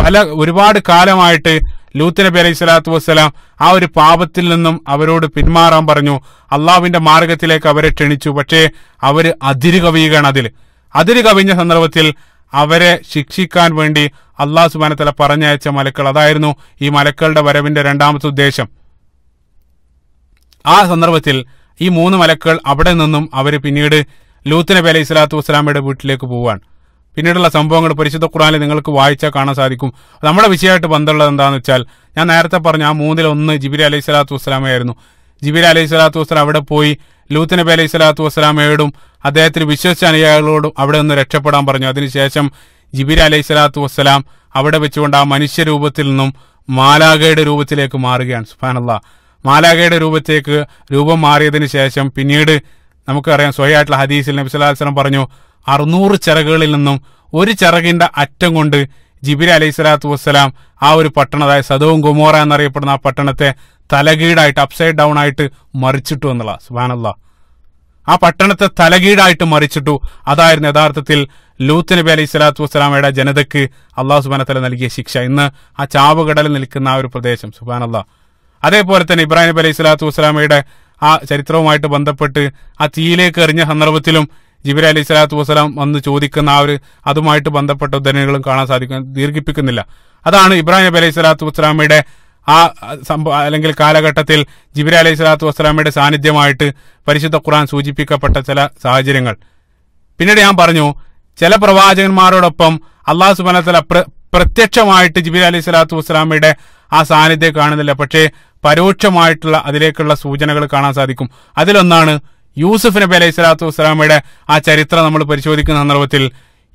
പല ഒരുപാട് കാലമായിട്ട് ലൂത്ത് നബി അലൈഹി സ്വലാത്തു വസ്സലാം ആ ഒരു പാപത്തിൽ നിന്നും അവരോട് പിന്മാറാൻ പറഞ്ഞു അള്ളാവിന്റെ മാർഗത്തിലേക്ക് അവരെ ക്ഷണിച്ചു പക്ഷേ അവർ അതിര് കവിയുകയാണ് അതിൽ അതിര് കവിഞ്ഞ സന്ദർഭത്തിൽ അവരെ ശിക്ഷിക്കാൻ വേണ്ടി അള്ളാഹു സുബാനത്തല പറഞ്ഞയച്ച മലക്കൾ അതായിരുന്നു ഈ മലക്കളുടെ വരവിന്റെ രണ്ടാമത്തെ ഉദ്ദേശം ആ സന്ദർഭത്തിൽ ഈ മൂന്ന് മലക്കൾ അവിടെ നിന്നും അവർ പിന്നീട് ലൂത്ത് നബി അലൈഹി സ്വലാത്തു വസ്സലാമയുടെ വീട്ടിലേക്ക് പോവാണ് പിന്നീടുള്ള സംഭവങ്ങൾ പരിശുദ്ധ ഖുറാനിൽ നിങ്ങൾക്ക് വായിച്ചാൽ കാണാൻ സാധിക്കും നമ്മുടെ വിഷയമായിട്ട് ബന്ധമുള്ളത് എന്താണെന്ന് വെച്ചാൽ ഞാൻ നേരത്തെ പറഞ്ഞ ആ മൂന്നിൽ ഒന്ന് ജിബിരി അലൈഹി സ്വലാത്തു വസ്സലാമയായിരുന്നു ജിബിരി അലൈഹി സ്വലാത്തു വസ്സലാം അവിടെ പോയി ലൂത്ത് നബി അലൈഹി സ്വലാത്തു വസ്സലാമയോടും അദ്ദേഹത്തിന് വിശ്വസിച്ച അനുയായികളോടും അവിടെ നിന്ന് രക്ഷപ്പെടാൻ പറഞ്ഞു അതിനുശേഷം ജിബിരി അലൈഹി സ്വലാത്തു വസ്സലാം അവിടെ വെച്ചുകൊണ്ട് ആ മനുഷ്യരൂപത്തിൽ നിന്നും മാലാഖയുടെ രൂപത്തിലേക്ക് മാറുകയാണ് സുഫാനല്ല മാലാഖയുടെ രൂപത്തേക്ക് രൂപം മാറിയതിനു ശേഷം പിന്നീട് നമുക്കറിയാം സ്വയമായിട്ടുള്ള ഹദീസിൽ നബി സ്വലാസ്ലം പറഞ്ഞു അറുന്നൂറ് ചിറകുകളിൽ നിന്നും ഒരു ചിറകിന്റെ അറ്റം കൊണ്ട് ജിബിരി അലൈഹി സ്വലാത്തു വസ്സലാം ആ ഒരു പട്ടണം അതായത് സദവും ഗുമോറ എന്നറിയപ്പെടുന്ന ആ പട്ടണത്തെ തലകീടായിട്ട് അപ്സൈഡ് ഡൗൺ ആയിട്ട് മറിച്ചിട്ടു എന്നുള്ള സുബാനല്ല ആ പട്ടണത്തെ തലകീടായിട്ട് മറിച്ചിട്ടു അതായിരുന്നു യഥാർത്ഥത്തിൽ ലൂത്ത് നബി അലൈഹി സ്വലാത്തു വസ്സലാമയുടെ ജനതയ്ക്ക് അള്ളാഹു സുബാനത്തല നൽകിയ ശിക്ഷ ഇന്ന് ആ ചാവുകടലിൽ നിൽക്കുന്ന ആ ഒരു പ്രദേശം സുബാനല്ല അതേപോലെ തന്നെ ഇബ്രാഹിം നബി അലൈഹി സ്വലാത്തു വസ്സലാമയുടെ ആ ചരിത്രവുമായിട്ട് ബന്ധപ്പെട്ട് ആ തീയിലേക്ക് എറിഞ്ഞ സന്ദർഭത്തിലും ജിബിര അലി സ്വലാത്തു വസ്സലാം വന്ന് ചോദിക്കുന്ന ആ ഒരു അതുമായിട്ട് ബന്ധപ്പെട്ട ഉദ്ധരണികളും കാണാൻ സാധിക്കും ദീർഘിപ്പിക്കുന്നില്ല അതാണ് ഇബ്രാഹിം നബി അലൈഹി സ്വലാത്തു വസ്സലാമയുടെ ആ സംഭവം അല്ലെങ്കിൽ കാലഘട്ടത്തിൽ ജിബിര അലൈഹി സ്വലാത്തു വസ്സലാമയുടെ സാന്നിധ്യമായിട്ട് പരിശുദ്ധ ഖുർആൻ സൂചിപ്പിക്കപ്പെട്ട ചില സാഹചര്യങ്ങൾ പിന്നീട് ഞാൻ പറഞ്ഞു ചില പ്രവാചകന്മാരോടൊപ്പം അള്ളാഹു സുബാനത്തല പ്രത്യക്ഷമായിട്ട് ജിബിൽ അലൈഹി സ്വലാത്തു വസ്സലാമയുടെ ആ സാന്നിധ്യം കാണുന്നില്ല പക്ഷേ പരോക്ഷമായിട്ടുള്ള അതിലേക്കുള്ള സൂചനകൾ കാണാൻ സാധിക്കും അതിലൊന്നാണ് യൂസുഫ് നബി അലൈഹി സ്വലാത്തു വസ്സലാമയുടെ ആ ചരിത്രം നമ്മൾ പരിശോധിക്കുന്ന സന്ദർഭത്തിൽ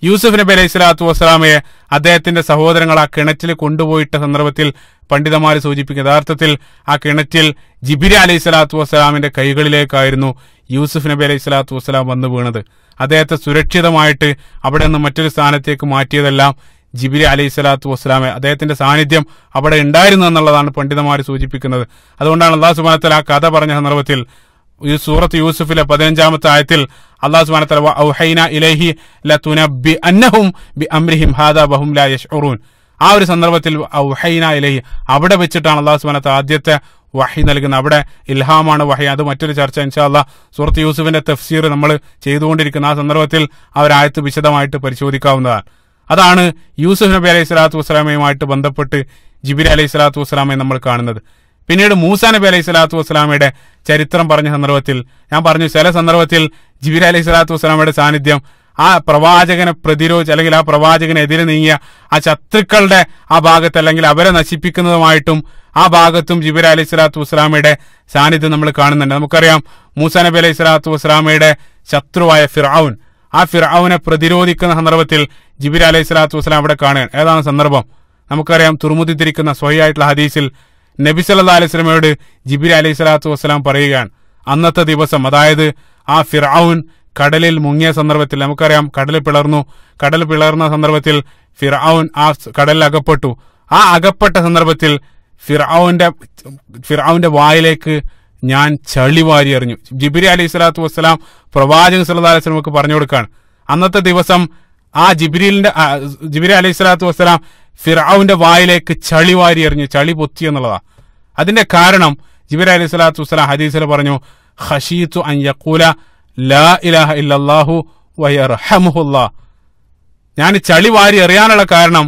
യൂസുഫ് നബി അലൈഹി സ്വലാത്തു വസ്സലാമയെ അദ്ദേഹത്തിന്റെ സഹോദരങ്ങൾ ആ കിണറ്റിൽ കൊണ്ടുപോയിട്ട സന്ദർഭത്തിൽ പണ്ഡിതന്മാർ സൂചിപ്പിക്കുന്നത് യഥാർത്ഥത്തിൽ ആ കിണറ്റിൽ ജിബിരി അലൈഹി സ്വലാത്തു വസ്സലാമിന്റെ കൈകളിലേക്കായിരുന്നു യൂസുഫ് നബി അലൈഹി സ്വലാത്തു വസ്സലാം വന്നു വീണത് അദ്ദേഹത്തെ സുരക്ഷിതമായിട്ട് അവിടെ നിന്ന് മറ്റൊരു സ്ഥാനത്തേക്ക് മാറ്റിയതെല്ലാം ജിബിരി അലൈഹി സ്വലാത്തു വസ്സലാമെ അദ്ദേഹത്തിന്റെ സാന്നിധ്യം അവിടെ ഉണ്ടായിരുന്നു എന്നുള്ളതാണ് പണ്ഡിതന്മാർ സൂചിപ്പിക്കുന്നത് അതുകൊണ്ടാണ് അള്ളാഹു സുബാനത്തിൽ ആ കഥ പറഞ്ഞ സന്ദർഭത്തിൽ ഈ സൂറത്ത് യൂസുഫിലെ പതിനഞ്ചാമത്തെ ആയത്തിൽ അള്ളാഹു സുബാന ലാ ആ ഒരു സന്ദർഭത്തിൽ അവിടെ വെച്ചിട്ടാണ് അള്ളാഹു സുബാനത്ത് ആദ്യത്തെ വഹി നൽകുന്ന അവിടെ ഇൽഹാമാണ് വഹി അത് മറ്റൊരു ചർച്ച ഇൻഷാല്ല സുഹൃത്ത് യൂസുഫിന്റെ തഫ്സീർ നമ്മൾ ചെയ്തുകൊണ്ടിരിക്കുന്ന ആ സന്ദർഭത്തിൽ അവരായത്ത് വിശദമായിട്ട് പരിശോധിക്കാവുന്നതാണ് അതാണ് യൂസുഫ് നബി അലൈഹി സ്വലാത്തു വസ്സലാമയുമായിട്ട് ബന്ധപ്പെട്ട് ജിബിരി അലൈഹി സ്വലാത്തു വസ്സലാമയെ നമ്മൾ കാണുന്നത് പിന്നീട് മൂസാ നബി അലൈഹി സ്വലാത്തു വസ്സലാമയുടെ ചരിത്രം പറഞ്ഞ സന്ദർഭത്തിൽ ഞാൻ പറഞ്ഞു ചില സന്ദർഭത്തിൽ ജിബിർ അലൈഹി സ്വലാത്തു വസ്സലാമയുടെ സാന്നിധ്യം ആ പ്രവാചകനെ പ്രതിരോധിച്ച് അല്ലെങ്കിൽ ആ പ്രവാചകനെതിരെ നീങ്ങിയ ആ ശത്രുക്കളുടെ ആ ഭാഗത്ത് അല്ലെങ്കിൽ അവരെ നശിപ്പിക്കുന്നതുമായിട്ടും ആ ഭാഗത്തും ജിബിർ അലൈഹി സ്വലാത്തു വസ്സലാമയുടെ സാന്നിധ്യം നമ്മൾ കാണുന്നുണ്ട് നമുക്കറിയാം മൂസ നബി അലൈഹി സ്വലാത്തു വസ്സലാമയുടെ ശത്രുവായ ഫിറൌൻ ആ ഫിറൌനെ പ്രതിരോധിക്കുന്ന സന്ദർഭത്തിൽ ജിബിർ അലൈഹി സ്വലാത്തു വസ്സലാം അവിടെ കാണുകയാണ് ഏതാണ് സന്ദർഭം നമുക്കറിയാം തുറമുതിരിക്കുന്ന സ്വയായിട്ടുള്ള ഹദീസിൽ നബി സല്ലാ അലൈസ്ലമയോട് ജിബിരി അലൈഹി സ്വലാത്തു വസ്സലാം പറയുകയാണ് അന്നത്തെ ദിവസം അതായത് ആ ഫിറൌൻ കടലിൽ മുങ്ങിയ സന്ദർഭത്തിൽ നമുക്കറിയാം കടൽ പിളർന്നു കടൽ പിളർന്ന സന്ദർഭത്തിൽ ഫിറൌൻ ആ കടലിൽ അകപ്പെട്ടു ആ അകപ്പെട്ട സന്ദർഭത്തിൽ ഫിറൌന്റെ ഫിറൌന്റെ വായിലേക്ക് ഞാൻ ചളി വാരി എറിഞ്ഞു ജിബിരി അലൈഹി സ്വലാത്തു വസ്സലാം പ്രവാചകൻ സല്ലാ അലൈഹി പറഞ്ഞു കൊടുക്കുകയാണ് അന്നത്തെ ദിവസം ആ ജിബിരിലിന്റെ ജിബിരി അലൈഹി സ്വലാത്തു വസ്സലാം ഫിറാവിന്റെ വായിലേക്ക് ചളി വാരി എറിഞ്ഞു ചളി പൊത്തി എന്നുള്ളതാ അതിന്റെ കാരണം ജിബിർ അലി സ്വലാത്തു വസ്സലാം ഹദീസിൽ പറഞ്ഞു ഹഷീത്തു അൻ ലാ ഇലാഹ ഇല്ലാഹു വയർഹമുഹുല്ലാ ഞാൻ ചളി വാരി എറിയാനുള്ള കാരണം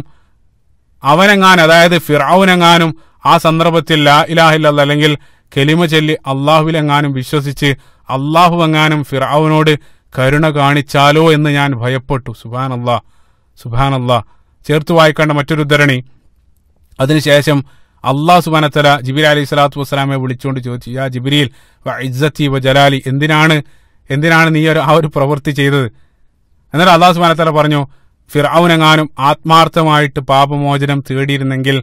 അവനെങ്ങാൻ അതായത് ഫിറാവുനെങ്ങാനും ആ സന്ദർഭത്തിൽ ലാ ഇലാഹില്ല അല്ലെങ്കിൽ കെലിമ ചൊല്ലി അള്ളാഹുവിലെങ്ങാനും വിശ്വസിച്ച് അള്ളാഹു എങ്ങാനും ഫിറാവിനോട് കരുണ കാണിച്ചാലോ എന്ന് ഞാൻ ഭയപ്പെട്ടു സുബാൻ അള്ളാ ചേർത്ത് വായിക്കേണ്ട മറ്റൊരു ഉദ്ധരണി അതിനുശേഷം അള്ളാഹു സുബാനത്തല ജിബിരി അലി സ്വലാത്തു വസ്സലാമെ വിളിച്ചുകൊണ്ട് ചോദിച്ചു യാ ജിബിരിയിൽ ഇജ്സത്തി വ ജലാലി എന്തിനാണ് എന്തിനാണ് നീ ഒരു ആ ഒരു പ്രവൃത്തി ചെയ്തത് എന്നാൽ അള്ളാഹു സുബാനത്തല പറഞ്ഞു ഫിറാവുനെങ്ങാനും ആത്മാർത്ഥമായിട്ട് പാപമോചനം തേടിയിരുന്നെങ്കിൽ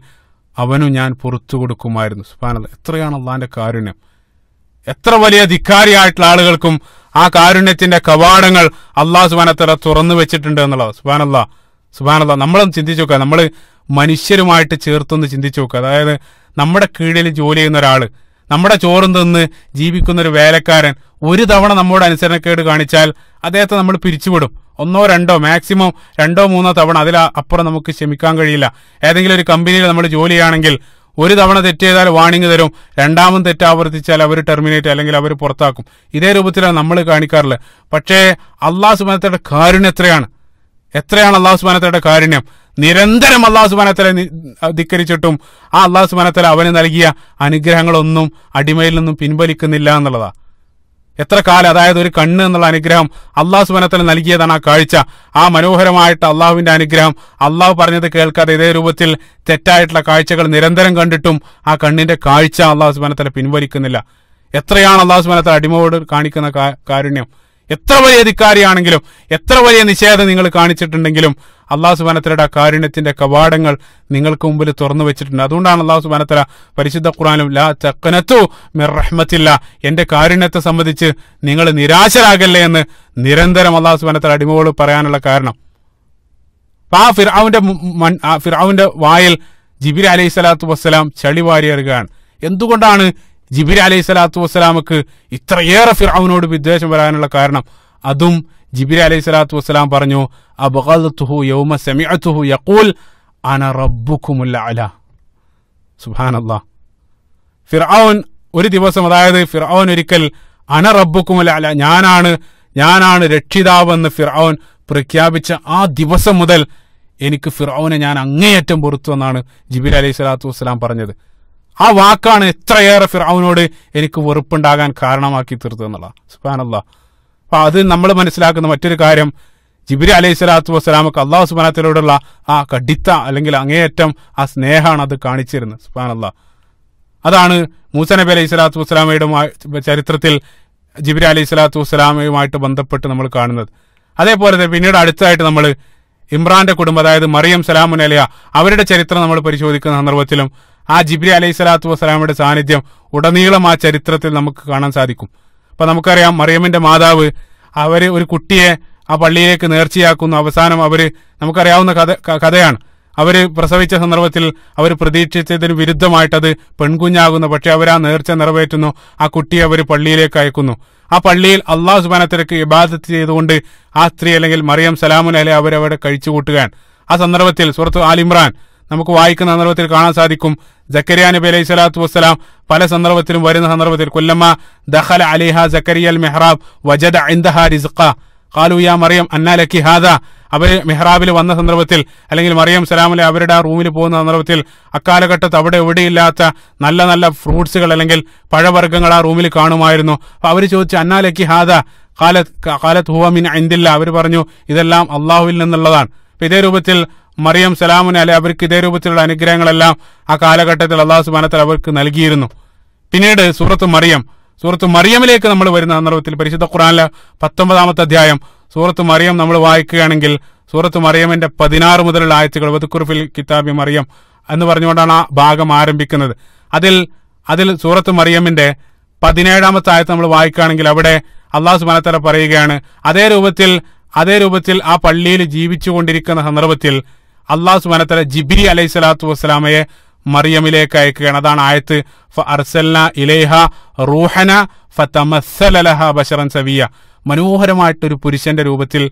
അവനും ഞാൻ പുറത്തു കൊടുക്കുമായിരുന്നു സുബാനല്ല എത്രയാണ് അള്ളാഹിന്റെ കാരുണ്യം എത്ര വലിയ ധിക്കാരിയായിട്ടുള്ള ആളുകൾക്കും ആ കാരുണ്യത്തിന്റെ കവാടങ്ങൾ അള്ളാഹു സുബാനത്തല തുറന്നു വെച്ചിട്ടുണ്ട് എന്നുള്ളത് സുബാനല്ലാ സുബാനല്ല നമ്മളൊന്ന് ചിന്തിച്ചു നോക്കുക നമ്മൾ മനുഷ്യരുമായിട്ട് ചേർത്തൊന്ന് ചിന്തിച്ചു നോക്കുക അതായത് നമ്മുടെ കീഴിൽ ജോലി ചെയ്യുന്ന ഒരാൾ നമ്മുടെ ചോറും തിന്ന് ജീവിക്കുന്ന ഒരു വേലക്കാരൻ ഒരു തവണ നമ്മോട് അനുസരണക്കേട് കാണിച്ചാൽ അദ്ദേഹത്തെ നമ്മൾ പിരിച്ചുവിടും ഒന്നോ രണ്ടോ മാക്സിമം രണ്ടോ മൂന്നോ തവണ അതിൽ അപ്പുറം നമുക്ക് ക്ഷമിക്കാൻ കഴിയില്ല ഏതെങ്കിലും ഒരു കമ്പനിയിൽ നമ്മൾ ജോലി ചെയ്യുകയാണെങ്കിൽ ഒരു തവണ തെറ്റ് ചെയ്താൽ വാണിംഗ് തരും രണ്ടാമത് തെറ്റാവർത്തിച്ചാൽ അവർ ടെർമിനേറ്റ് അല്ലെങ്കിൽ അവർ പുറത്താക്കും ഇതേ രൂപത്തിലാണ് നമ്മൾ കാണിക്കാറുള്ളത് പക്ഷേ അള്ളാഹ് സുബാനത്തയുടെ കാരുണ്യം എത്രയാണ് എത്രയാണ് അള്ളാഹു സുബാനത്തലയുടെ കാരുണ്യം നിരന്തരം അള്ളാഹു സുബാനത്തല ധിക്കരിച്ചിട്ടും ആ അള്ളാഹു സുബാനത്തല അവന് നൽകിയ അനുഗ്രഹങ്ങളൊന്നും അടിമയിൽ നിന്നും പിൻവലിക്കുന്നില്ല എന്നുള്ളതാ എത്ര കാലം അതായത് ഒരു കണ്ണ് എന്നുള്ള അനുഗ്രഹം അള്ളാഹു സുബാനത്തല നൽകിയതാണ് ആ കാഴ്ച ആ മനോഹരമായിട്ട് അള്ളാഹുവിന്റെ അനുഗ്രഹം അള്ളാഹു പറഞ്ഞത് കേൾക്കാതെ ഇതേ രൂപത്തിൽ തെറ്റായിട്ടുള്ള കാഴ്ചകൾ നിരന്തരം കണ്ടിട്ടും ആ കണ്ണിന്റെ കാഴ്ച അള്ളാഹു സുബാനത്തല പിൻവലിക്കുന്നില്ല എത്രയാണ് അള്ളാഹു സുബാനത്തല അടിമയോട് കാണിക്കുന്ന കാരുണ്യം എത്ര വലിയ അധികാരിയാണെങ്കിലും എത്ര വലിയ നിഷേധം നിങ്ങൾ കാണിച്ചിട്ടുണ്ടെങ്കിലും അള്ളാഹു സുബാനത്തലയുടെ കാരുണ്യത്തിന്റെ കവാടങ്ങൾ നിങ്ങൾക്ക് മുമ്പിൽ തുറന്നു വെച്ചിട്ടുണ്ട് അതുകൊണ്ടാണ് അള്ളാഹു സുബാനത്തല പരിശുദ്ധ ഖുറാനും ലാ ചക്കനത്തു റഹ്മത്തില്ല എന്റെ കാരുണ്യത്തെ സംബന്ധിച്ച് നിങ്ങൾ നിരാശരാകല്ലേ എന്ന് നിരന്തരം അള്ളാഹു സുബാനത്തല അടിമകളോട് പറയാനുള്ള കാരണം ആ ഫിറാവിന്റെ ഫിറാവിന്റെ വായിൽ ജിബിർ അലൈഹി സ്വലാത്തു വസ്സലാം ചളിവാരിയറുകയാണ് എന്തുകൊണ്ടാണ് ജിബിരി അലൈഹി സ്വലാത്തു വസ്സലാമക്ക് ഇത്രയേറെ ഫിറാവിനോട് വിദ്വേഷം വരാനുള്ള കാരണം അതും ജിബിരി അലൈഹി സ്വലാത്തു വസ്സലാം പറഞ്ഞു അബ്ഹു യൗമ സെമിഅത്തുഹു യഖൂൽ അന റബ്ബുക്കുമുല്ല സുബാനല്ലാ ഫിർഔൻ ഒരു ദിവസം അതായത് ഫിർഔൻ ഒരിക്കൽ അന റബ്ബുക്കുമല്ല അല്ല ഞാനാണ് ഞാനാണ് രക്ഷിതാവെന്ന് ഫിർഔൻ പ്രഖ്യാപിച്ച ആ ദിവസം മുതൽ എനിക്ക് ഫിർഔനെ ഞാൻ അങ്ങേയറ്റം പൊറുത്തു എന്നാണ് ജിബിർ അലൈഹി സ്വലാത്തു വസ്സലാം പറഞ്ഞത് ആ വാക്കാണ് എത്രയേറെ ഫിറാവിനോട് എനിക്ക് വെറുപ്പുണ്ടാകാൻ കാരണമാക്കി തീർത്തതെന്നുള്ള സുബാനല്ല അപ്പം അത് നമ്മൾ മനസ്സിലാക്കുന്ന മറ്റൊരു കാര്യം ജിബിരി അലൈഹി സ്വലാത്തു വസ്സലാമക്ക് അള്ളാഹു സുബാനത്തിലോടുള്ള ആ കടിത്ത അല്ലെങ്കിൽ അങ്ങേയറ്റം ആ സ്നേഹമാണ് അത് കാണിച്ചിരുന്നത് സുബാനല്ല അതാണ് മൂസ നബി അലൈഹി സ്വലാത്തു വസ്സലാമയുടെ ചരിത്രത്തിൽ ജിബിരി അലൈഹി സ്വലാത്തു വസ്സലാമയുമായിട്ട് ബന്ധപ്പെട്ട് നമ്മൾ കാണുന്നത് അതേപോലെ തന്നെ പിന്നീട് അടുത്തായിട്ട് നമ്മൾ ഇമ്രാന്റെ കുടുംബം അതായത് മറിയം സലാമുൻ അലിയ അവരുടെ ചരിത്രം നമ്മൾ പരിശോധിക്കുന്ന സന്ദർഭത്തിലും ആ ജിബ്രി അലൈഹി സ്വലാത്തു വസ്സലാമയുടെ സാന്നിധ്യം ഉടനീളം ആ ചരിത്രത്തിൽ നമുക്ക് കാണാൻ സാധിക്കും അപ്പൊ നമുക്കറിയാം മറിയമ്മിന്റെ മാതാവ് അവര് ഒരു കുട്ടിയെ ആ പള്ളിയിലേക്ക് നേർച്ചയാക്കുന്നു അവസാനം അവര് നമുക്കറിയാവുന്ന കഥ കഥയാണ് അവര് പ്രസവിച്ച സന്ദർഭത്തിൽ അവർ പ്രതീക്ഷിച്ചതിന് വിരുദ്ധമായിട്ടത് പെൺകുഞ്ഞാകുന്നു പക്ഷെ അവർ ആ നേർച്ച നിറവേറ്റുന്നു ആ കുട്ടിയെ അവർ പള്ളിയിലേക്ക് അയക്കുന്നു ആ പള്ളിയിൽ അള്ളാഹു സുബാനത്തിലേക്ക് ഇബാദത്ത് ചെയ്തുകൊണ്ട് ആ സ്ത്രീ അല്ലെങ്കിൽ മറിയം സലാമുൻ അല്ലെ അവരവിടെ കഴിച്ചു കൂട്ടുകയാണ് ആ സന്ദർഭത്തിൽ സുഹൃത്ത് ആലിമ്രാൻ നമുക്ക് വായിക്കുന്ന സന്ദർഭത്തിൽ കാണാൻ സാധിക്കും ജക്കരിയാ നബി അലൈഹി സ്വലാത്തു വസ്സലാം പല സന്ദർഭത്തിലും വരുന്ന സന്ദർഭത്തിൽ കൊല്ലമ്മ ദഹൽ അലിഹ ജക്കരിയ അൽ മെഹ്റാബ് വജദ ഇന്ദഹ റിസ്ഖ കാലുയ യാ മറിയം ലക്കി ഹാദ അവർ മെഹ്റാബിൽ വന്ന സന്ദർഭത്തിൽ അല്ലെങ്കിൽ മറിയം സലാമിലെ അവരുടെ ആ റൂമിൽ പോകുന്ന സന്ദർഭത്തിൽ അക്കാലഘട്ടത്ത് അവിടെ എവിടെയില്ലാത്ത നല്ല നല്ല ഫ്രൂട്ട്സുകൾ അല്ലെങ്കിൽ പഴവർഗ്ഗങ്ങൾ ആ റൂമിൽ കാണുമായിരുന്നു അപ്പോൾ അവർ ചോദിച്ചു ലക്കി ഹാദ കാലത്ത് കാലത്ത് ഹുവ മിൻ ഇന്ദില്ല അവർ പറഞ്ഞു ഇതെല്ലാം അള്ളാഹുവിൽ നിന്നുള്ളതാണ് ഇതേ രൂപത്തിൽ മറിയം സലാമുന അല്ലെ അവർക്ക് ഇതേ രൂപത്തിലുള്ള അനുഗ്രഹങ്ങളെല്ലാം ആ കാലഘട്ടത്തിൽ അള്ളാഹു സുബാനത്തിൽ അവർക്ക് നൽകിയിരുന്നു പിന്നീട് സൂറത്ത് മറിയം സൂറത്ത് മറിയമിലേക്ക് നമ്മൾ വരുന്ന സന്ദർഭത്തിൽ പരിശുദ്ധ ഖുറാനിലെ പത്തൊമ്പതാമത്തെ അധ്യായം സൂറത്ത് മറിയം നമ്മൾ വായിക്കുകയാണെങ്കിൽ സൂറത്ത് മറിയമിന്റെ പതിനാറ് മുതലുള്ള ആയത്തുകൾ വതുക്കുറുഫിൽ കിതാബി മറിയം എന്ന് പറഞ്ഞുകൊണ്ടാണ് ആ ഭാഗം ആരംഭിക്കുന്നത് അതിൽ അതിൽ സൂറത്ത് മറിയമിന്റെ പതിനേഴാമത്തെ ആയത്ത് നമ്മൾ വായിക്കുകയാണെങ്കിൽ അവിടെ അള്ളാഹു സുബാനത്തല പറയുകയാണ് അതേ രൂപത്തിൽ അതേ രൂപത്തിൽ ആ പള്ളിയിൽ ജീവിച്ചുകൊണ്ടിരിക്കുന്ന സന്ദർഭത്തിൽ അള്ളാഹു സുബാനത്തല ജിബിരി അലൈഹി സ്വലാത്തു വസ്സലാമയെ മറിയമിലേക്ക് അയക്കുകയാണ് അതാണ് ആയത്ത് അർസല്ല ഇലേഹ റൂഹന ഫതമസ്സലഹ ബഷറൻ സവിയ മനോഹരമായിട്ടൊരു പുരുഷന്റെ രൂപത്തിൽ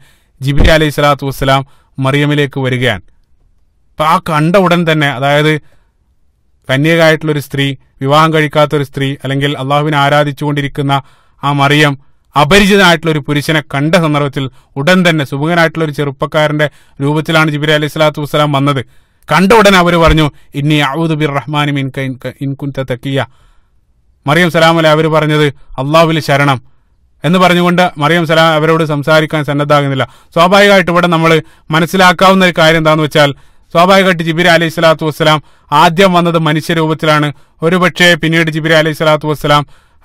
ജിബിരി അലൈഹി സ്വലാത്തു വസ്സലാം മറിയമിലേക്ക് വരികയാണ് അപ്പം ആ കണ്ട ഉടൻ തന്നെ അതായത് കന്യകായിട്ടുള്ളൊരു സ്ത്രീ വിവാഹം കഴിക്കാത്തൊരു സ്ത്രീ അല്ലെങ്കിൽ അള്ളാഹുവിനെ ആരാധിച്ചുകൊണ്ടിരിക്കുന്ന ആ മറിയം അപരിചിതനായിട്ടുള്ള ഒരു പുരുഷനെ കണ്ട സന്ദർഭത്തിൽ ഉടൻ തന്നെ സുമുഖനായിട്ടുള്ള ഒരു ചെറുപ്പക്കാരന്റെ രൂപത്തിലാണ് ജിബിരി അലൈഹി സ്വലാത്തു വസ്സലാം വന്നത് കണ്ട ഉടനെ അവർ പറഞ്ഞു ഇന്നി ഔദ് റഹ്മാനും ഇൻക ഇൻകുൻ തക്കിയ മറിയം സലാം അല്ലെ അവർ പറഞ്ഞത് അള്ളാഹുവിൽ ശരണം എന്ന് പറഞ്ഞുകൊണ്ട് മറിയം സലാം അവരോട് സംസാരിക്കാൻ സന്നദ്ധാകുന്നില്ല സ്വാഭാവികമായിട്ട് ഇവിടെ നമ്മൾ മനസ്സിലാക്കാവുന്ന ഒരു കാര്യം എന്താണെന്ന് വെച്ചാൽ സ്വാഭാവികമായിട്ട് ജിബിരി അലൈഹി സ്വലാത്തു വസ്സലാം ആദ്യം വന്നത് മനുഷ്യരൂപത്തിലാണ് ഒരുപക്ഷെ പിന്നീട് ജിബിരി അലൈഹി സ്വലാത്തു വസ്സലാം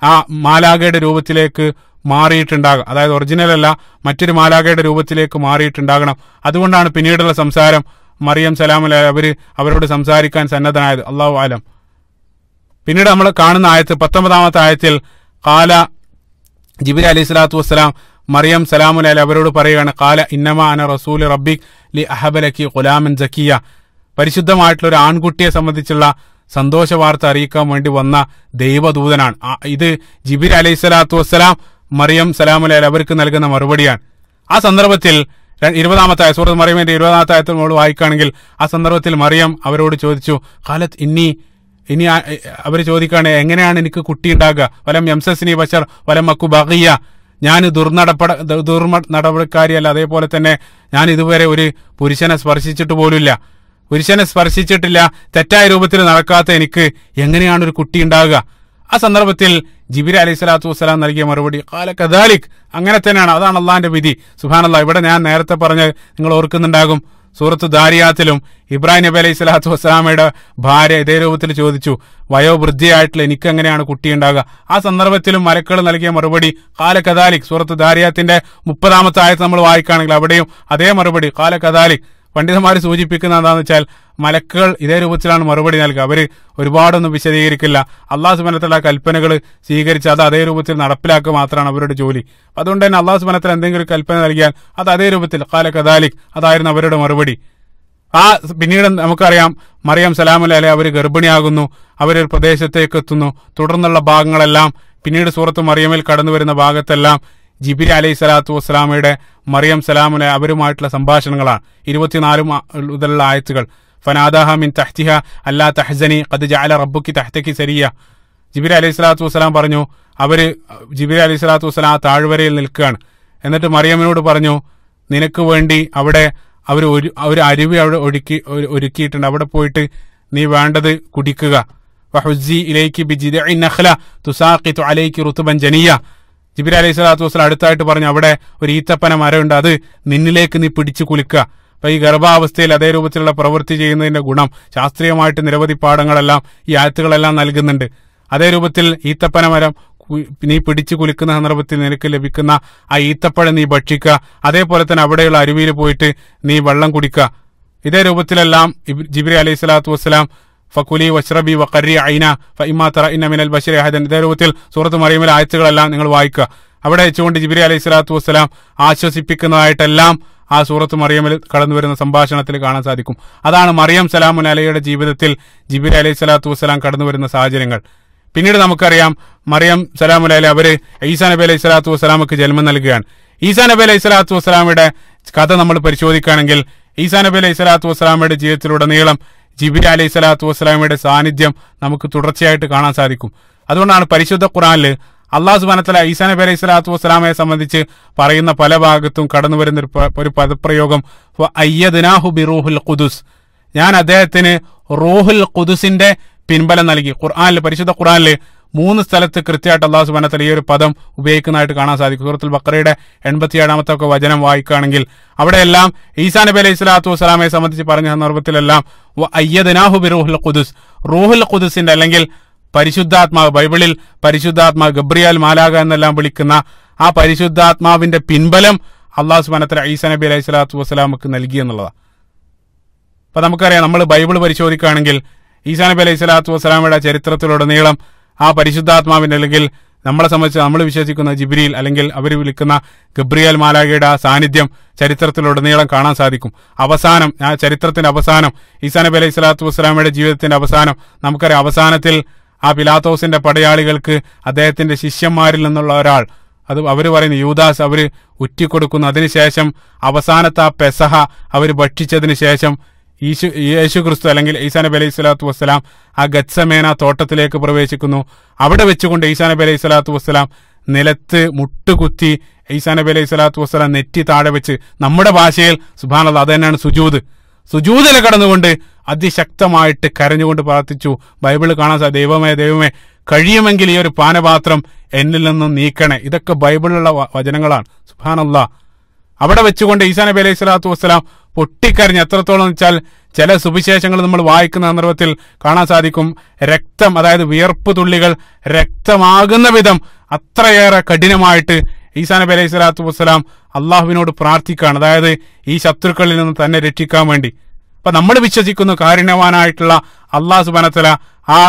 ആ മാലാഖയുടെ രൂപത്തിലേക്ക് മാറിയിട്ടുണ്ടാകും അതായത് ഒറിജിനൽ അല്ല മറ്റൊരു മാലാഖയുടെ രൂപത്തിലേക്ക് മാറിയിട്ടുണ്ടാകണം അതുകൊണ്ടാണ് പിന്നീടുള്ള സംസാരം മറിയം സലാമല അവർ അവരോട് സംസാരിക്കാൻ സന്നദ്ധനായത് അള്ളാഹു ആലം പിന്നീട് നമ്മൾ കാണുന്ന ആയത്ത് പത്തൊമ്പതാമത്തെ ആയത്തിൽ കാല ജിബിര അലി സ്വലാത്തു വസ്സലാം മറിയം സലാമു അലി അവരോട് പറയുകയാണ് കാല ഇന്നമ അന റസൂൽ റബ്ബിക് ലി അഹബലക്കി ഗുലാമൻ ജക്കിയ പരിശുദ്ധമായിട്ടുള്ള ഒരു ആൺകുട്ടിയെ സംബന്ധിച്ചുള്ള സന്തോഷ വാർത്ത അറിയിക്കാൻ വേണ്ടി വന്ന ദൈവദൂതനാണ് ഇത് ജിബിർ അലൈഹി സ്വലാത്തു വസ്സലാം മറിയം സലാമല അവർക്ക് നൽകുന്ന മറുപടിയാണ് ആ സന്ദർഭത്തിൽ ഇരുപതാമത്തെ സൂറത്ത് മറിയമിന്റെ ഇരുപതാമത്തെ ആയത്തിൽ നമ്മൾ വായിക്കുകയാണെങ്കിൽ ആ സന്ദർഭത്തിൽ മറിയം അവരോട് ചോദിച്ചു ഖാലത്ത് ഇനി ഇനി അവർ ചോദിക്കുകയാണ് എങ്ങനെയാണ് എനിക്ക് കുട്ടി ഉണ്ടാകുക വലം എംസസിനി ബഷർ വലം മക്കു ബഹിയ ഞാൻ ദുർനടപ്പട ദുർമ നടപടിക്കാരിയല്ല അതേപോലെ തന്നെ ഞാൻ ഇതുവരെ ഒരു പുരുഷനെ സ്പർശിച്ചിട്ട് പോലുമില്ല പുരുഷനെ സ്പർശിച്ചിട്ടില്ല തെറ്റായ രൂപത്തിൽ നടക്കാത്ത എനിക്ക് എങ്ങനെയാണ് ഒരു കുട്ടി ഉണ്ടാവുക ആ സന്ദർഭത്തിൽ ജിബിർ അലൈഹി സ്വലാത്തു വസ്സലാം നൽകിയ മറുപടി കാല കദാലിക് അങ്ങനെ തന്നെയാണ് അതാണ് അള്ളാഹിന്റെ വിധി അള്ളാഹ് ഇവിടെ ഞാൻ നേരത്തെ പറഞ്ഞ് നിങ്ങൾ ഓർക്കുന്നുണ്ടാകും സൂറത്ത് ദാരിയാത്തിലും ഇബ്രാഹിം നബി അലൈഹി സ്വലാത്തു വസ്സലാമയുടെ ഭാര്യ ഇതേ രൂപത്തിൽ ചോദിച്ചു വയോവൃദ്ധിയായിട്ടുള്ള എനിക്ക് എങ്ങനെയാണ് കുട്ടി ഉണ്ടാകുക ആ സന്ദർഭത്തിലും മലക്കൾ നൽകിയ മറുപടി കാല കദാലിക് സൂറത്ത് ദാരിയാത്തിന്റെ മുപ്പതാമത്തെ ആയത്ത് നമ്മൾ വായിക്കുകയാണെങ്കിൽ അവിടെയും അതേ മറുപടി കാല കദാലിക് പണ്ഡിതന്മാർ സൂചിപ്പിക്കുന്ന എന്താണെന്ന് വെച്ചാൽ മലക്കുകൾ ഇതേ രൂപത്തിലാണ് മറുപടി നൽകുക അവർ ഒരുപാടൊന്നും വിശദീകരിക്കില്ല അള്ളാഹു സുബനത്തിലുള്ള കൽപ്പനകൾ സ്വീകരിച്ച് അത് അതേ രൂപത്തിൽ നടപ്പിലാക്കുക മാത്രമാണ് അവരുടെ ജോലി അതുകൊണ്ട് തന്നെ അള്ളാഹു സുബനത്തിൽ എന്തെങ്കിലും കൽപ്പന നൽകിയാൽ അത് അതേ രൂപത്തിൽ കാല കദാലിക് അതായിരുന്നു അവരുടെ മറുപടി ആ പിന്നീട് നമുക്കറിയാം മറിയം അല്ലെ അവർ ഗർഭിണിയാകുന്നു അവരൊരു പ്രദേശത്തേക്ക് എത്തുന്നു തുടർന്നുള്ള ഭാഗങ്ങളെല്ലാം പിന്നീട് സൂറത്ത് മറിയമിൽ കടന്നു വരുന്ന ഭാഗത്തെല്ലാം ജിബിരി അലൈഹി സ്വലാത്തു വസ്സലാമയുടെ മറിയം സലാമിലെ അവരുമായിട്ടുള്ള സംഭാഷണങ്ങളാണ് ഇരുപത്തിനാല് മുതലുള്ള ആയത്തുകൾ ഫനാദാഹ മിൻ തഹ്തിഹ അല്ലാ തഹ്സനി ഖദ് ജാല റബ്ബുക്കി തഹ്തക്കി സരിയ ജിബിരി അലൈഹി സ്വലാത്തു വസ്സലാം പറഞ്ഞു അവർ ജിബിരി അലൈഹി സ്വലാത്തു വസ്സലാം ആ താഴ്വരയിൽ നിൽക്കുകയാണ് എന്നിട്ട് മറിയമ്മിനോട് പറഞ്ഞു നിനക്ക് വേണ്ടി അവിടെ അവർ ഒരു ഒരു അരുവി അവിടെ ഒരുക്കി ഒരുക്കിയിട്ടുണ്ട് അവിടെ പോയിട്ട് നീ വേണ്ടത് കുടിക്കുക വഹുസി ഇലേക്ക് ബിജിദ നഖ്ല തുസാഖിത്തു അലൈക്ക് റുത്തുബൻ ജനിയ ജിബിരി അലൈഹി സ്വലാത്തു വസ്സലാം അടുത്തായിട്ട് പറഞ്ഞു അവിടെ ഒരു ഈത്തപ്പന മരമുണ്ട് അത് നിന്നിലേക്ക് നീ പിടിച്ചു കുലുക്കുക അപ്പൊ ഈ ഗർഭാവസ്ഥയിൽ അതേ രൂപത്തിലുള്ള പ്രവൃത്തി ചെയ്യുന്നതിന്റെ ഗുണം ശാസ്ത്രീയമായിട്ട് നിരവധി പാഠങ്ങളെല്ലാം ഈ ആയത്തുകളെല്ലാം നൽകുന്നുണ്ട് അതേ രൂപത്തിൽ ഈത്തപ്പന മരം നീ പിടിച്ചു കുലിക്കുന്ന സന്ദർഭത്തിൽ നിനക്ക് ലഭിക്കുന്ന ആ ഈത്തപ്പഴം നീ ഭക്ഷിക്കുക അതേപോലെ തന്നെ അവിടെയുള്ള അരുവിയിൽ പോയിട്ട് നീ വെള്ളം കുടിക്കുക ഇതേ രൂപത്തിലെല്ലാം ജിബ്രി അലൈഹി സ്വലാത്തു വസ്സലാം ഫക്കുലി വഷ്റബി വക്കറി ഐന ഫൈമാത്തറ ഇന്ന മിനൽ ബഷീർ അഹദൻ ഇതേ രൂപത്തിൽ സൂറത്ത് മറിയമിലെ ആയത്തുകളെല്ലാം നിങ്ങൾ വായിക്കുക അവിടെ വെച്ചുകൊണ്ട് ജിബിരി അലൈഹി സ്വലാത്തു വസ്സലാം ആശ്വസിപ്പിക്കുന്നതായിട്ടെല്ലാം ആ സൂറത്ത് മറിയമിൽ കടന്നു വരുന്ന സംഭാഷണത്തിൽ കാണാൻ സാധിക്കും അതാണ് മറിയം സലാമുൻ അലയുടെ ജീവിതത്തിൽ ജിബിരി അലൈഹി സ്വലാത്തു വസ്സലാം കടന്നു വരുന്ന സാഹചര്യങ്ങൾ പിന്നീട് നമുക്കറിയാം മറിയം സലാമുൽ അലി അവര് ഈസാ നബി അലൈഹി സ്വലാത്തു വസ്സലാമക്ക് ജന്മം നൽകുകയാണ് ഈസാ നബി അലൈഹി സ്വലാത്തു വസ്സലാമിയുടെ കഥ നമ്മൾ പരിശോധിക്കുകയാണെങ്കിൽ ഈസാ നബി അലൈഹി സ്വലാത്തു വസ്സലാമയുടെ ജീവിതത്തിലുടനീളം ജിബിലി അലൈഹി സ്വലാത്തു വസ്സലാമിയുടെ സാന്നിധ്യം നമുക്ക് തുടർച്ചയായിട്ട് കാണാൻ സാധിക്കും അതുകൊണ്ടാണ് പരിശുദ്ധ ഖുറാനിൽ അള്ളാഹു സുബാനത്തല ഈസാ നബി അലൈഹി സ്വലാത്തു വസ്സലാമയെ സംബന്ധിച്ച് പറയുന്ന പല ഭാഗത്തും കടന്നു വരുന്ന ഒരു പദപ്രയോഗം അയ്യദ്നാഹു ബി റൂഹുൽ ഖുദുസ് ഞാൻ അദ്ദേഹത്തിന് റൂഹുൽ ഖുദുസിന്റെ പിൻബലം നൽകി ഖുർആാനിൽ പരിശുദ്ധ ഖുർആാനിൽ മൂന്ന് സ്ഥലത്ത് കൃത്യമായിട്ട് അള്ളാഹു സുബാനത്തല ഈ ഒരു പദം ഉപയോഗിക്കുന്നതായിട്ട് കാണാൻ സാധിക്കും സൂറത്തുൽ ബക്കറയുടെ എൺപത്തിയേഴാമത്തെ ഒക്കെ വചനം വായിക്കുകയാണെങ്കിൽ അവിടെയെല്ലാം ഈസാ നബി അലൈഹി സ്വലാത്തു വസ്സലാമെ സംബന്ധിച്ച് പറഞ്ഞ സന്ദർഭത്തിലെല്ലാം അയ്യദനാഹു ബി റൂഹുൽ ഖുദുസ് റൂഹുൽ ഖുദുസിന്റെ അല്ലെങ്കിൽ പരിശുദ്ധാത്മാവ് ബൈബിളിൽ പരിശുദ്ധാത്മാവ് ഗബ്രിയാൽ മാലാക എന്നെല്ലാം വിളിക്കുന്ന ആ പരിശുദ്ധാത്മാവിന്റെ പിൻബലം അള്ളാഹു സുബാനത്തല ഈസാ നബി അലൈഹി സ്വലാത്തു വസ്സലാമക്ക് നൽകി എന്നുള്ളതാണ് അപ്പൊ നമുക്കറിയാം നമ്മൾ ബൈബിൾ പരിശോധിക്കുകയാണെങ്കിൽ ഈസാ നബി അലൈഹി സ്വലാത്തു വസ്സലാമയുടെ ചരിത്രത്തിലുടനീളം ആ പരിശുദ്ധാത്മാവിന് അല്ലെങ്കിൽ നമ്മളെ സംബന്ധിച്ച് നമ്മൾ വിശ്വസിക്കുന്ന ജിബ്രിയിൽ അല്ലെങ്കിൽ അവർ വിളിക്കുന്ന ഗബ്രിയൽ മാലാഖയുടെ ആ സാന്നിധ്യം ചരിത്രത്തിലുടനീളം കാണാൻ സാധിക്കും അവസാനം ആ ചരിത്രത്തിന്റെ അവസാനം ഈസാ നബി അലൈഹി സ്വലാത്തു വസ്സലാമയുടെ ജീവിതത്തിന്റെ അവസാനം നമുക്കറിയാം അവസാനത്തിൽ ആ പിലാത്തോസിന്റെ പടയാളികൾക്ക് അദ്ദേഹത്തിന്റെ ശിഷ്യന്മാരിൽ നിന്നുള്ള ഒരാൾ അത് അവർ പറയുന്ന യൂദാസ് അവർ ഉറ്റിക്കൊടുക്കുന്നു അതിനുശേഷം അവസാനത്തെ ആ പെസഹ അവർ ഭക്ഷിച്ചതിന് ശേഷം യേശു യേശു ക്രിസ്തു അല്ലെങ്കിൽ ഈസാ നബി അലൈഹി സ്വലാത്തു വസ്സലാം ആ ഗത്സമേന തോട്ടത്തിലേക്ക് പ്രവേശിക്കുന്നു അവിടെ വെച്ചുകൊണ്ട് ഈസാ നബി അലൈഹി സ്വലാത്തു വസ്സലാം നിലത്ത് മുട്ടുകുത്തി ഈസാ നബി അലൈഹി സ്വലാത്തു വസ്സലാം നെറ്റി താഴെ വെച്ച് നമ്മുടെ ഭാഷയിൽ സുബാനുള്ള അത് തന്നെയാണ് സുജൂദ് സുജൂതിൽ കടന്നുകൊണ്ട് അതിശക്തമായിട്ട് കരഞ്ഞുകൊണ്ട് പ്രാർത്ഥിച്ചു ബൈബിൾ കാണാൻ സാ ദൈവമേ ദൈവമേ കഴിയുമെങ്കിൽ ഈ ഒരു പാനപാത്രം എന്നിൽ നിന്നും നീക്കണേ ഇതൊക്കെ ബൈബിളിലുള്ള വചനങ്ങളാണ് സുബാനല്ല അവിടെ വെച്ചുകൊണ്ട് ഈസാ നബി അലൈഹി സ്വലാത്തു വസ്സലാം പൊട്ടിക്കരഞ്ഞ് എത്രത്തോളം വെച്ചാൽ ചില സുവിശേഷങ്ങൾ നമ്മൾ വായിക്കുന്ന സന്ദർഭത്തിൽ കാണാൻ സാധിക്കും രക്തം അതായത് വിയർപ്പ് തുള്ളികൾ രക്തമാകുന്ന വിധം അത്രയേറെ കഠിനമായിട്ട് ഈസാ നബി അലൈഹി സ്വലാത്തു വസ്സലാം അള്ളാഹുവിനോട് പ്രാർത്ഥിക്കുകയാണ് അതായത് ഈ ശത്രുക്കളിൽ നിന്ന് തന്നെ രക്ഷിക്കാൻ വേണ്ടി അപ്പൊ നമ്മൾ വിശ്വസിക്കുന്നു കാരുണ്യവാനായിട്ടുള്ള അള്ളാഹു സുബനത്തല ആ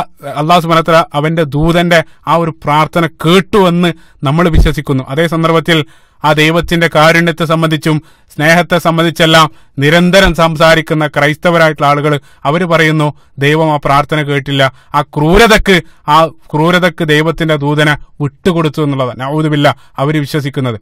അള്ളാഹു സുബനത്തല അവന്റെ ദൂതന്റെ ആ ഒരു പ്രാർത്ഥന കേട്ടു എന്ന് നമ്മൾ വിശ്വസിക്കുന്നു അതേ സന്ദർഭത്തിൽ ആ ദൈവത്തിന്റെ കാരുണ്യത്തെ സംബന്ധിച്ചും സ്നേഹത്തെ സംബന്ധിച്ചെല്ലാം നിരന്തരം സംസാരിക്കുന്ന ക്രൈസ്തവരായിട്ടുള്ള ആളുകൾ അവര് പറയുന്നു ദൈവം ആ പ്രാർത്ഥന കേട്ടില്ല ആ ക്രൂരതക്ക് ആ ക്രൂരതക്ക് ദൈവത്തിന്റെ ദൂതനെ വിട്ടുകൊടുത്തു എന്നുള്ളതാണ് ഔതുമില്ല അവർ വിശ്വസിക്കുന്നത്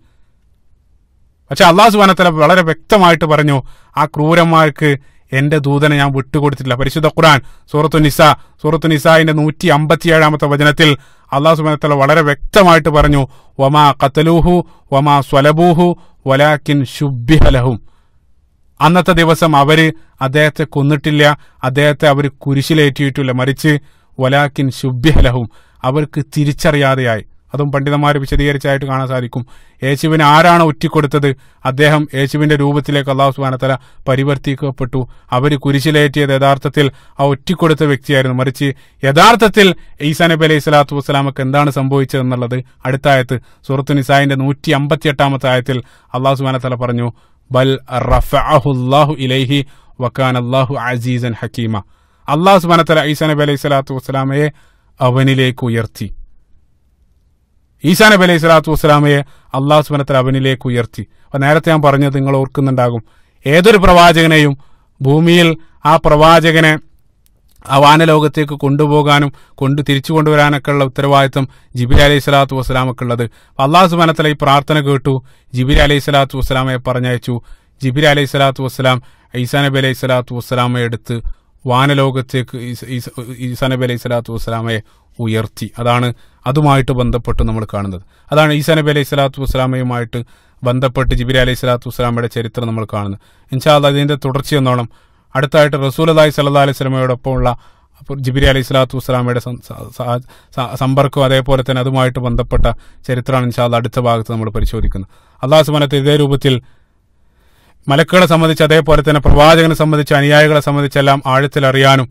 പക്ഷെ അള്ളാഹു സുബാനത്തല വളരെ വ്യക്തമായിട്ട് പറഞ്ഞു ആ ക്രൂരന്മാർക്ക് എന്റെ ദൂതനെ ഞാൻ വിട്ടുകൊടുത്തിട്ടില്ല പരിശുദ്ധ ഖുർആൻ സൂറത്തു നിസ സൂറത്തു നിസായിന്റെ നൂറ്റി അമ്പത്തിയേഴാമത്തെ വചനത്തിൽ അള്ളാഹു സുബാനത്തല വളരെ വ്യക്തമായിട്ട് പറഞ്ഞു വമാ കത്തലൂഹു വമാ സ്വലബൂഹു വലാക്കിൻ ശുബിഹലഹും അന്നത്തെ ദിവസം അവര് അദ്ദേഹത്തെ കൊന്നിട്ടില്ല അദ്ദേഹത്തെ അവർ കുരിശിലേറ്റിയിട്ടില്ല മറിച്ച് വലാക്കിൻ ശുബിഹലഹും അവർക്ക് തിരിച്ചറിയാതെയായി അതും പണ്ഡിതന്മാർ വിശദീകരിച്ചായിട്ട് കാണാൻ സാധിക്കും യേശുവിന് ആരാണ് ഒറ്റിക്കൊടുത്തത് അദ്ദേഹം യേശുവിന്റെ രൂപത്തിലേക്ക് അള്ളാഹു സുബാനത്തല പരിവർത്തിക്കപ്പെട്ടു അവർ കുരിശിലേറ്റിയത് യഥാർത്ഥത്തിൽ ആ ഒറ്റിക്കൊടുത്ത വ്യക്തിയായിരുന്നു മറിച്ച് യഥാർത്ഥത്തിൽ ഈസാ നബി അലൈഹി സ്വലാത്തു വസ്സലാമൊക്കെ എന്താണ് സംഭവിച്ചതെന്നുള്ളത് അടുത്ത ആയത്ത് സുഹൃത്തു നിസായിന്റെ നൂറ്റി അമ്പത്തി എട്ടാമത്തെ ആയത്തിൽ അള്ളാഹു സുബാനത്തല പറഞ്ഞു ബൽ റഫഅഹുല്ലാഹു ഇലൈഹി വക്കാൻ അള്ളാഹു അസീസൻ ഹക്കീമ അള്ളാഹു സുബാനത്തല ഈസാ നബി അലൈഹി സ്വലാത്തു വസ്സലാമയെ അവനിലേക്ക് ഉയർത്തി ഈസാ നബി അലൈഹി സ്വലാത്തു വസ്സലാമയെ അള്ളാഹു സുബനത്തൽ അവനിലേക്ക് ഉയർത്തി അപ്പം നേരത്തെ ഞാൻ പറഞ്ഞത് നിങ്ങൾ ഓർക്കുന്നുണ്ടാകും ഏതൊരു പ്രവാചകനെയും ഭൂമിയിൽ ആ പ്രവാചകനെ ആ വാനലോകത്തേക്ക് കൊണ്ടുപോകാനും കൊണ്ട് തിരിച്ചു കൊണ്ടുവരാനൊക്കെ ഉള്ള ഉത്തരവാദിത്തം ജിബിലി അലൈഹി സ്വലാത്തു ഉള്ളത് അള്ളാഹു സുബാനത്തല ഈ പ്രാർത്ഥന കേട്ടു ജിബിലി അലൈഹി സ്വലാത്തു വസ്സലാമയെ പറഞ്ഞയച്ചു ജിബിലി അലൈഹി സ്വലാത്തു വസ്സലാം ഈസാ നബി അലൈഹി സ്വലാത്തു വസ്സലാമയെ എടുത്ത് വാനലോകത്തേക്ക് ഈസാ നബി അലൈഹി സ്വലാത്തു വസ്സലാമയെ ഉയർത്തി അതാണ് അതുമായിട്ട് ബന്ധപ്പെട്ട് നമ്മൾ കാണുന്നത് അതാണ് ഈസാ നബി അലൈഹി സ്വലാത്തു വസ്സലാമയുമായിട്ട് ബന്ധപ്പെട്ട് ജിബിരി അലൈഹി സ്വലാത്തു വസ്സലാമയുടെ ചരിത്രം നമ്മൾ കാണുന്നത് ഇൻഷാല്ല അതിൻ്റെ തുടർച്ചയെന്നോണം അടുത്തായിട്ട് റസൂൽ അലൈഹി സല്ലാ അലൈഹി സ്വലമയോടൊപ്പമുള്ള അപ്പോൾ ജിബിരി അലൈഹി സ്വലാത്തു വസ്സലാമയുടെ സമ്പർക്കവും അതേപോലെ തന്നെ അതുമായിട്ട് ബന്ധപ്പെട്ട ചരിത്രമാണ് ഇൻഷാല്ല അടുത്ത ഭാഗത്ത് നമ്മൾ പരിശോധിക്കുന്നത് അള്ളാഹു സുബാനത്തെ ഇതേ രൂപത്തിൽ മലക്കുകളെ സംബന്ധിച്ച് അതേപോലെ തന്നെ പ്രവാചകനെ സംബന്ധിച്ച് അനുയായികളെ സംബന്ധിച്ചെല്ലാം ആഴത്തിലറിയാനും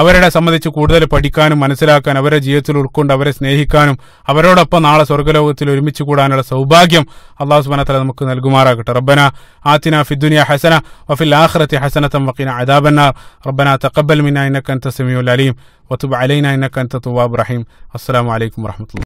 അവരുടെ സംബന്ധിച്ച് കൂടുതൽ പഠിക്കാനും മനസ്സിലാക്കാൻ അവരെ ജീവിതത്തിൽ ഉൾക്കൊണ്ട് അവരെ സ്നേഹിക്കാനും അവരോടൊപ്പം നാളെ സ്വർഗ്ഗലോകത്തിൽ ഒരുമിച്ച് കൂടാനുള്ള സൗഭാഗ്യം അള്ളാഹു സുബാനത്തല നമുക്ക് നൽകുമാറാകട്ടെ റബ്ബന ആത്തിന ഫിദ്ദുനിയ ഹസന വഫിൽ ആഹ്റത്തി ഹസനത്തം വഖിന അദാബന്നാർ റബ്ബന തഖബ്ബൽ മിന ഇന്നക അൻത അലീം വത്തുബ് അലൈന ഇന്നക അൻത റഹീം അസ്സലാമു അലൈക്കും വറഹ്മത്തുള്ളാഹി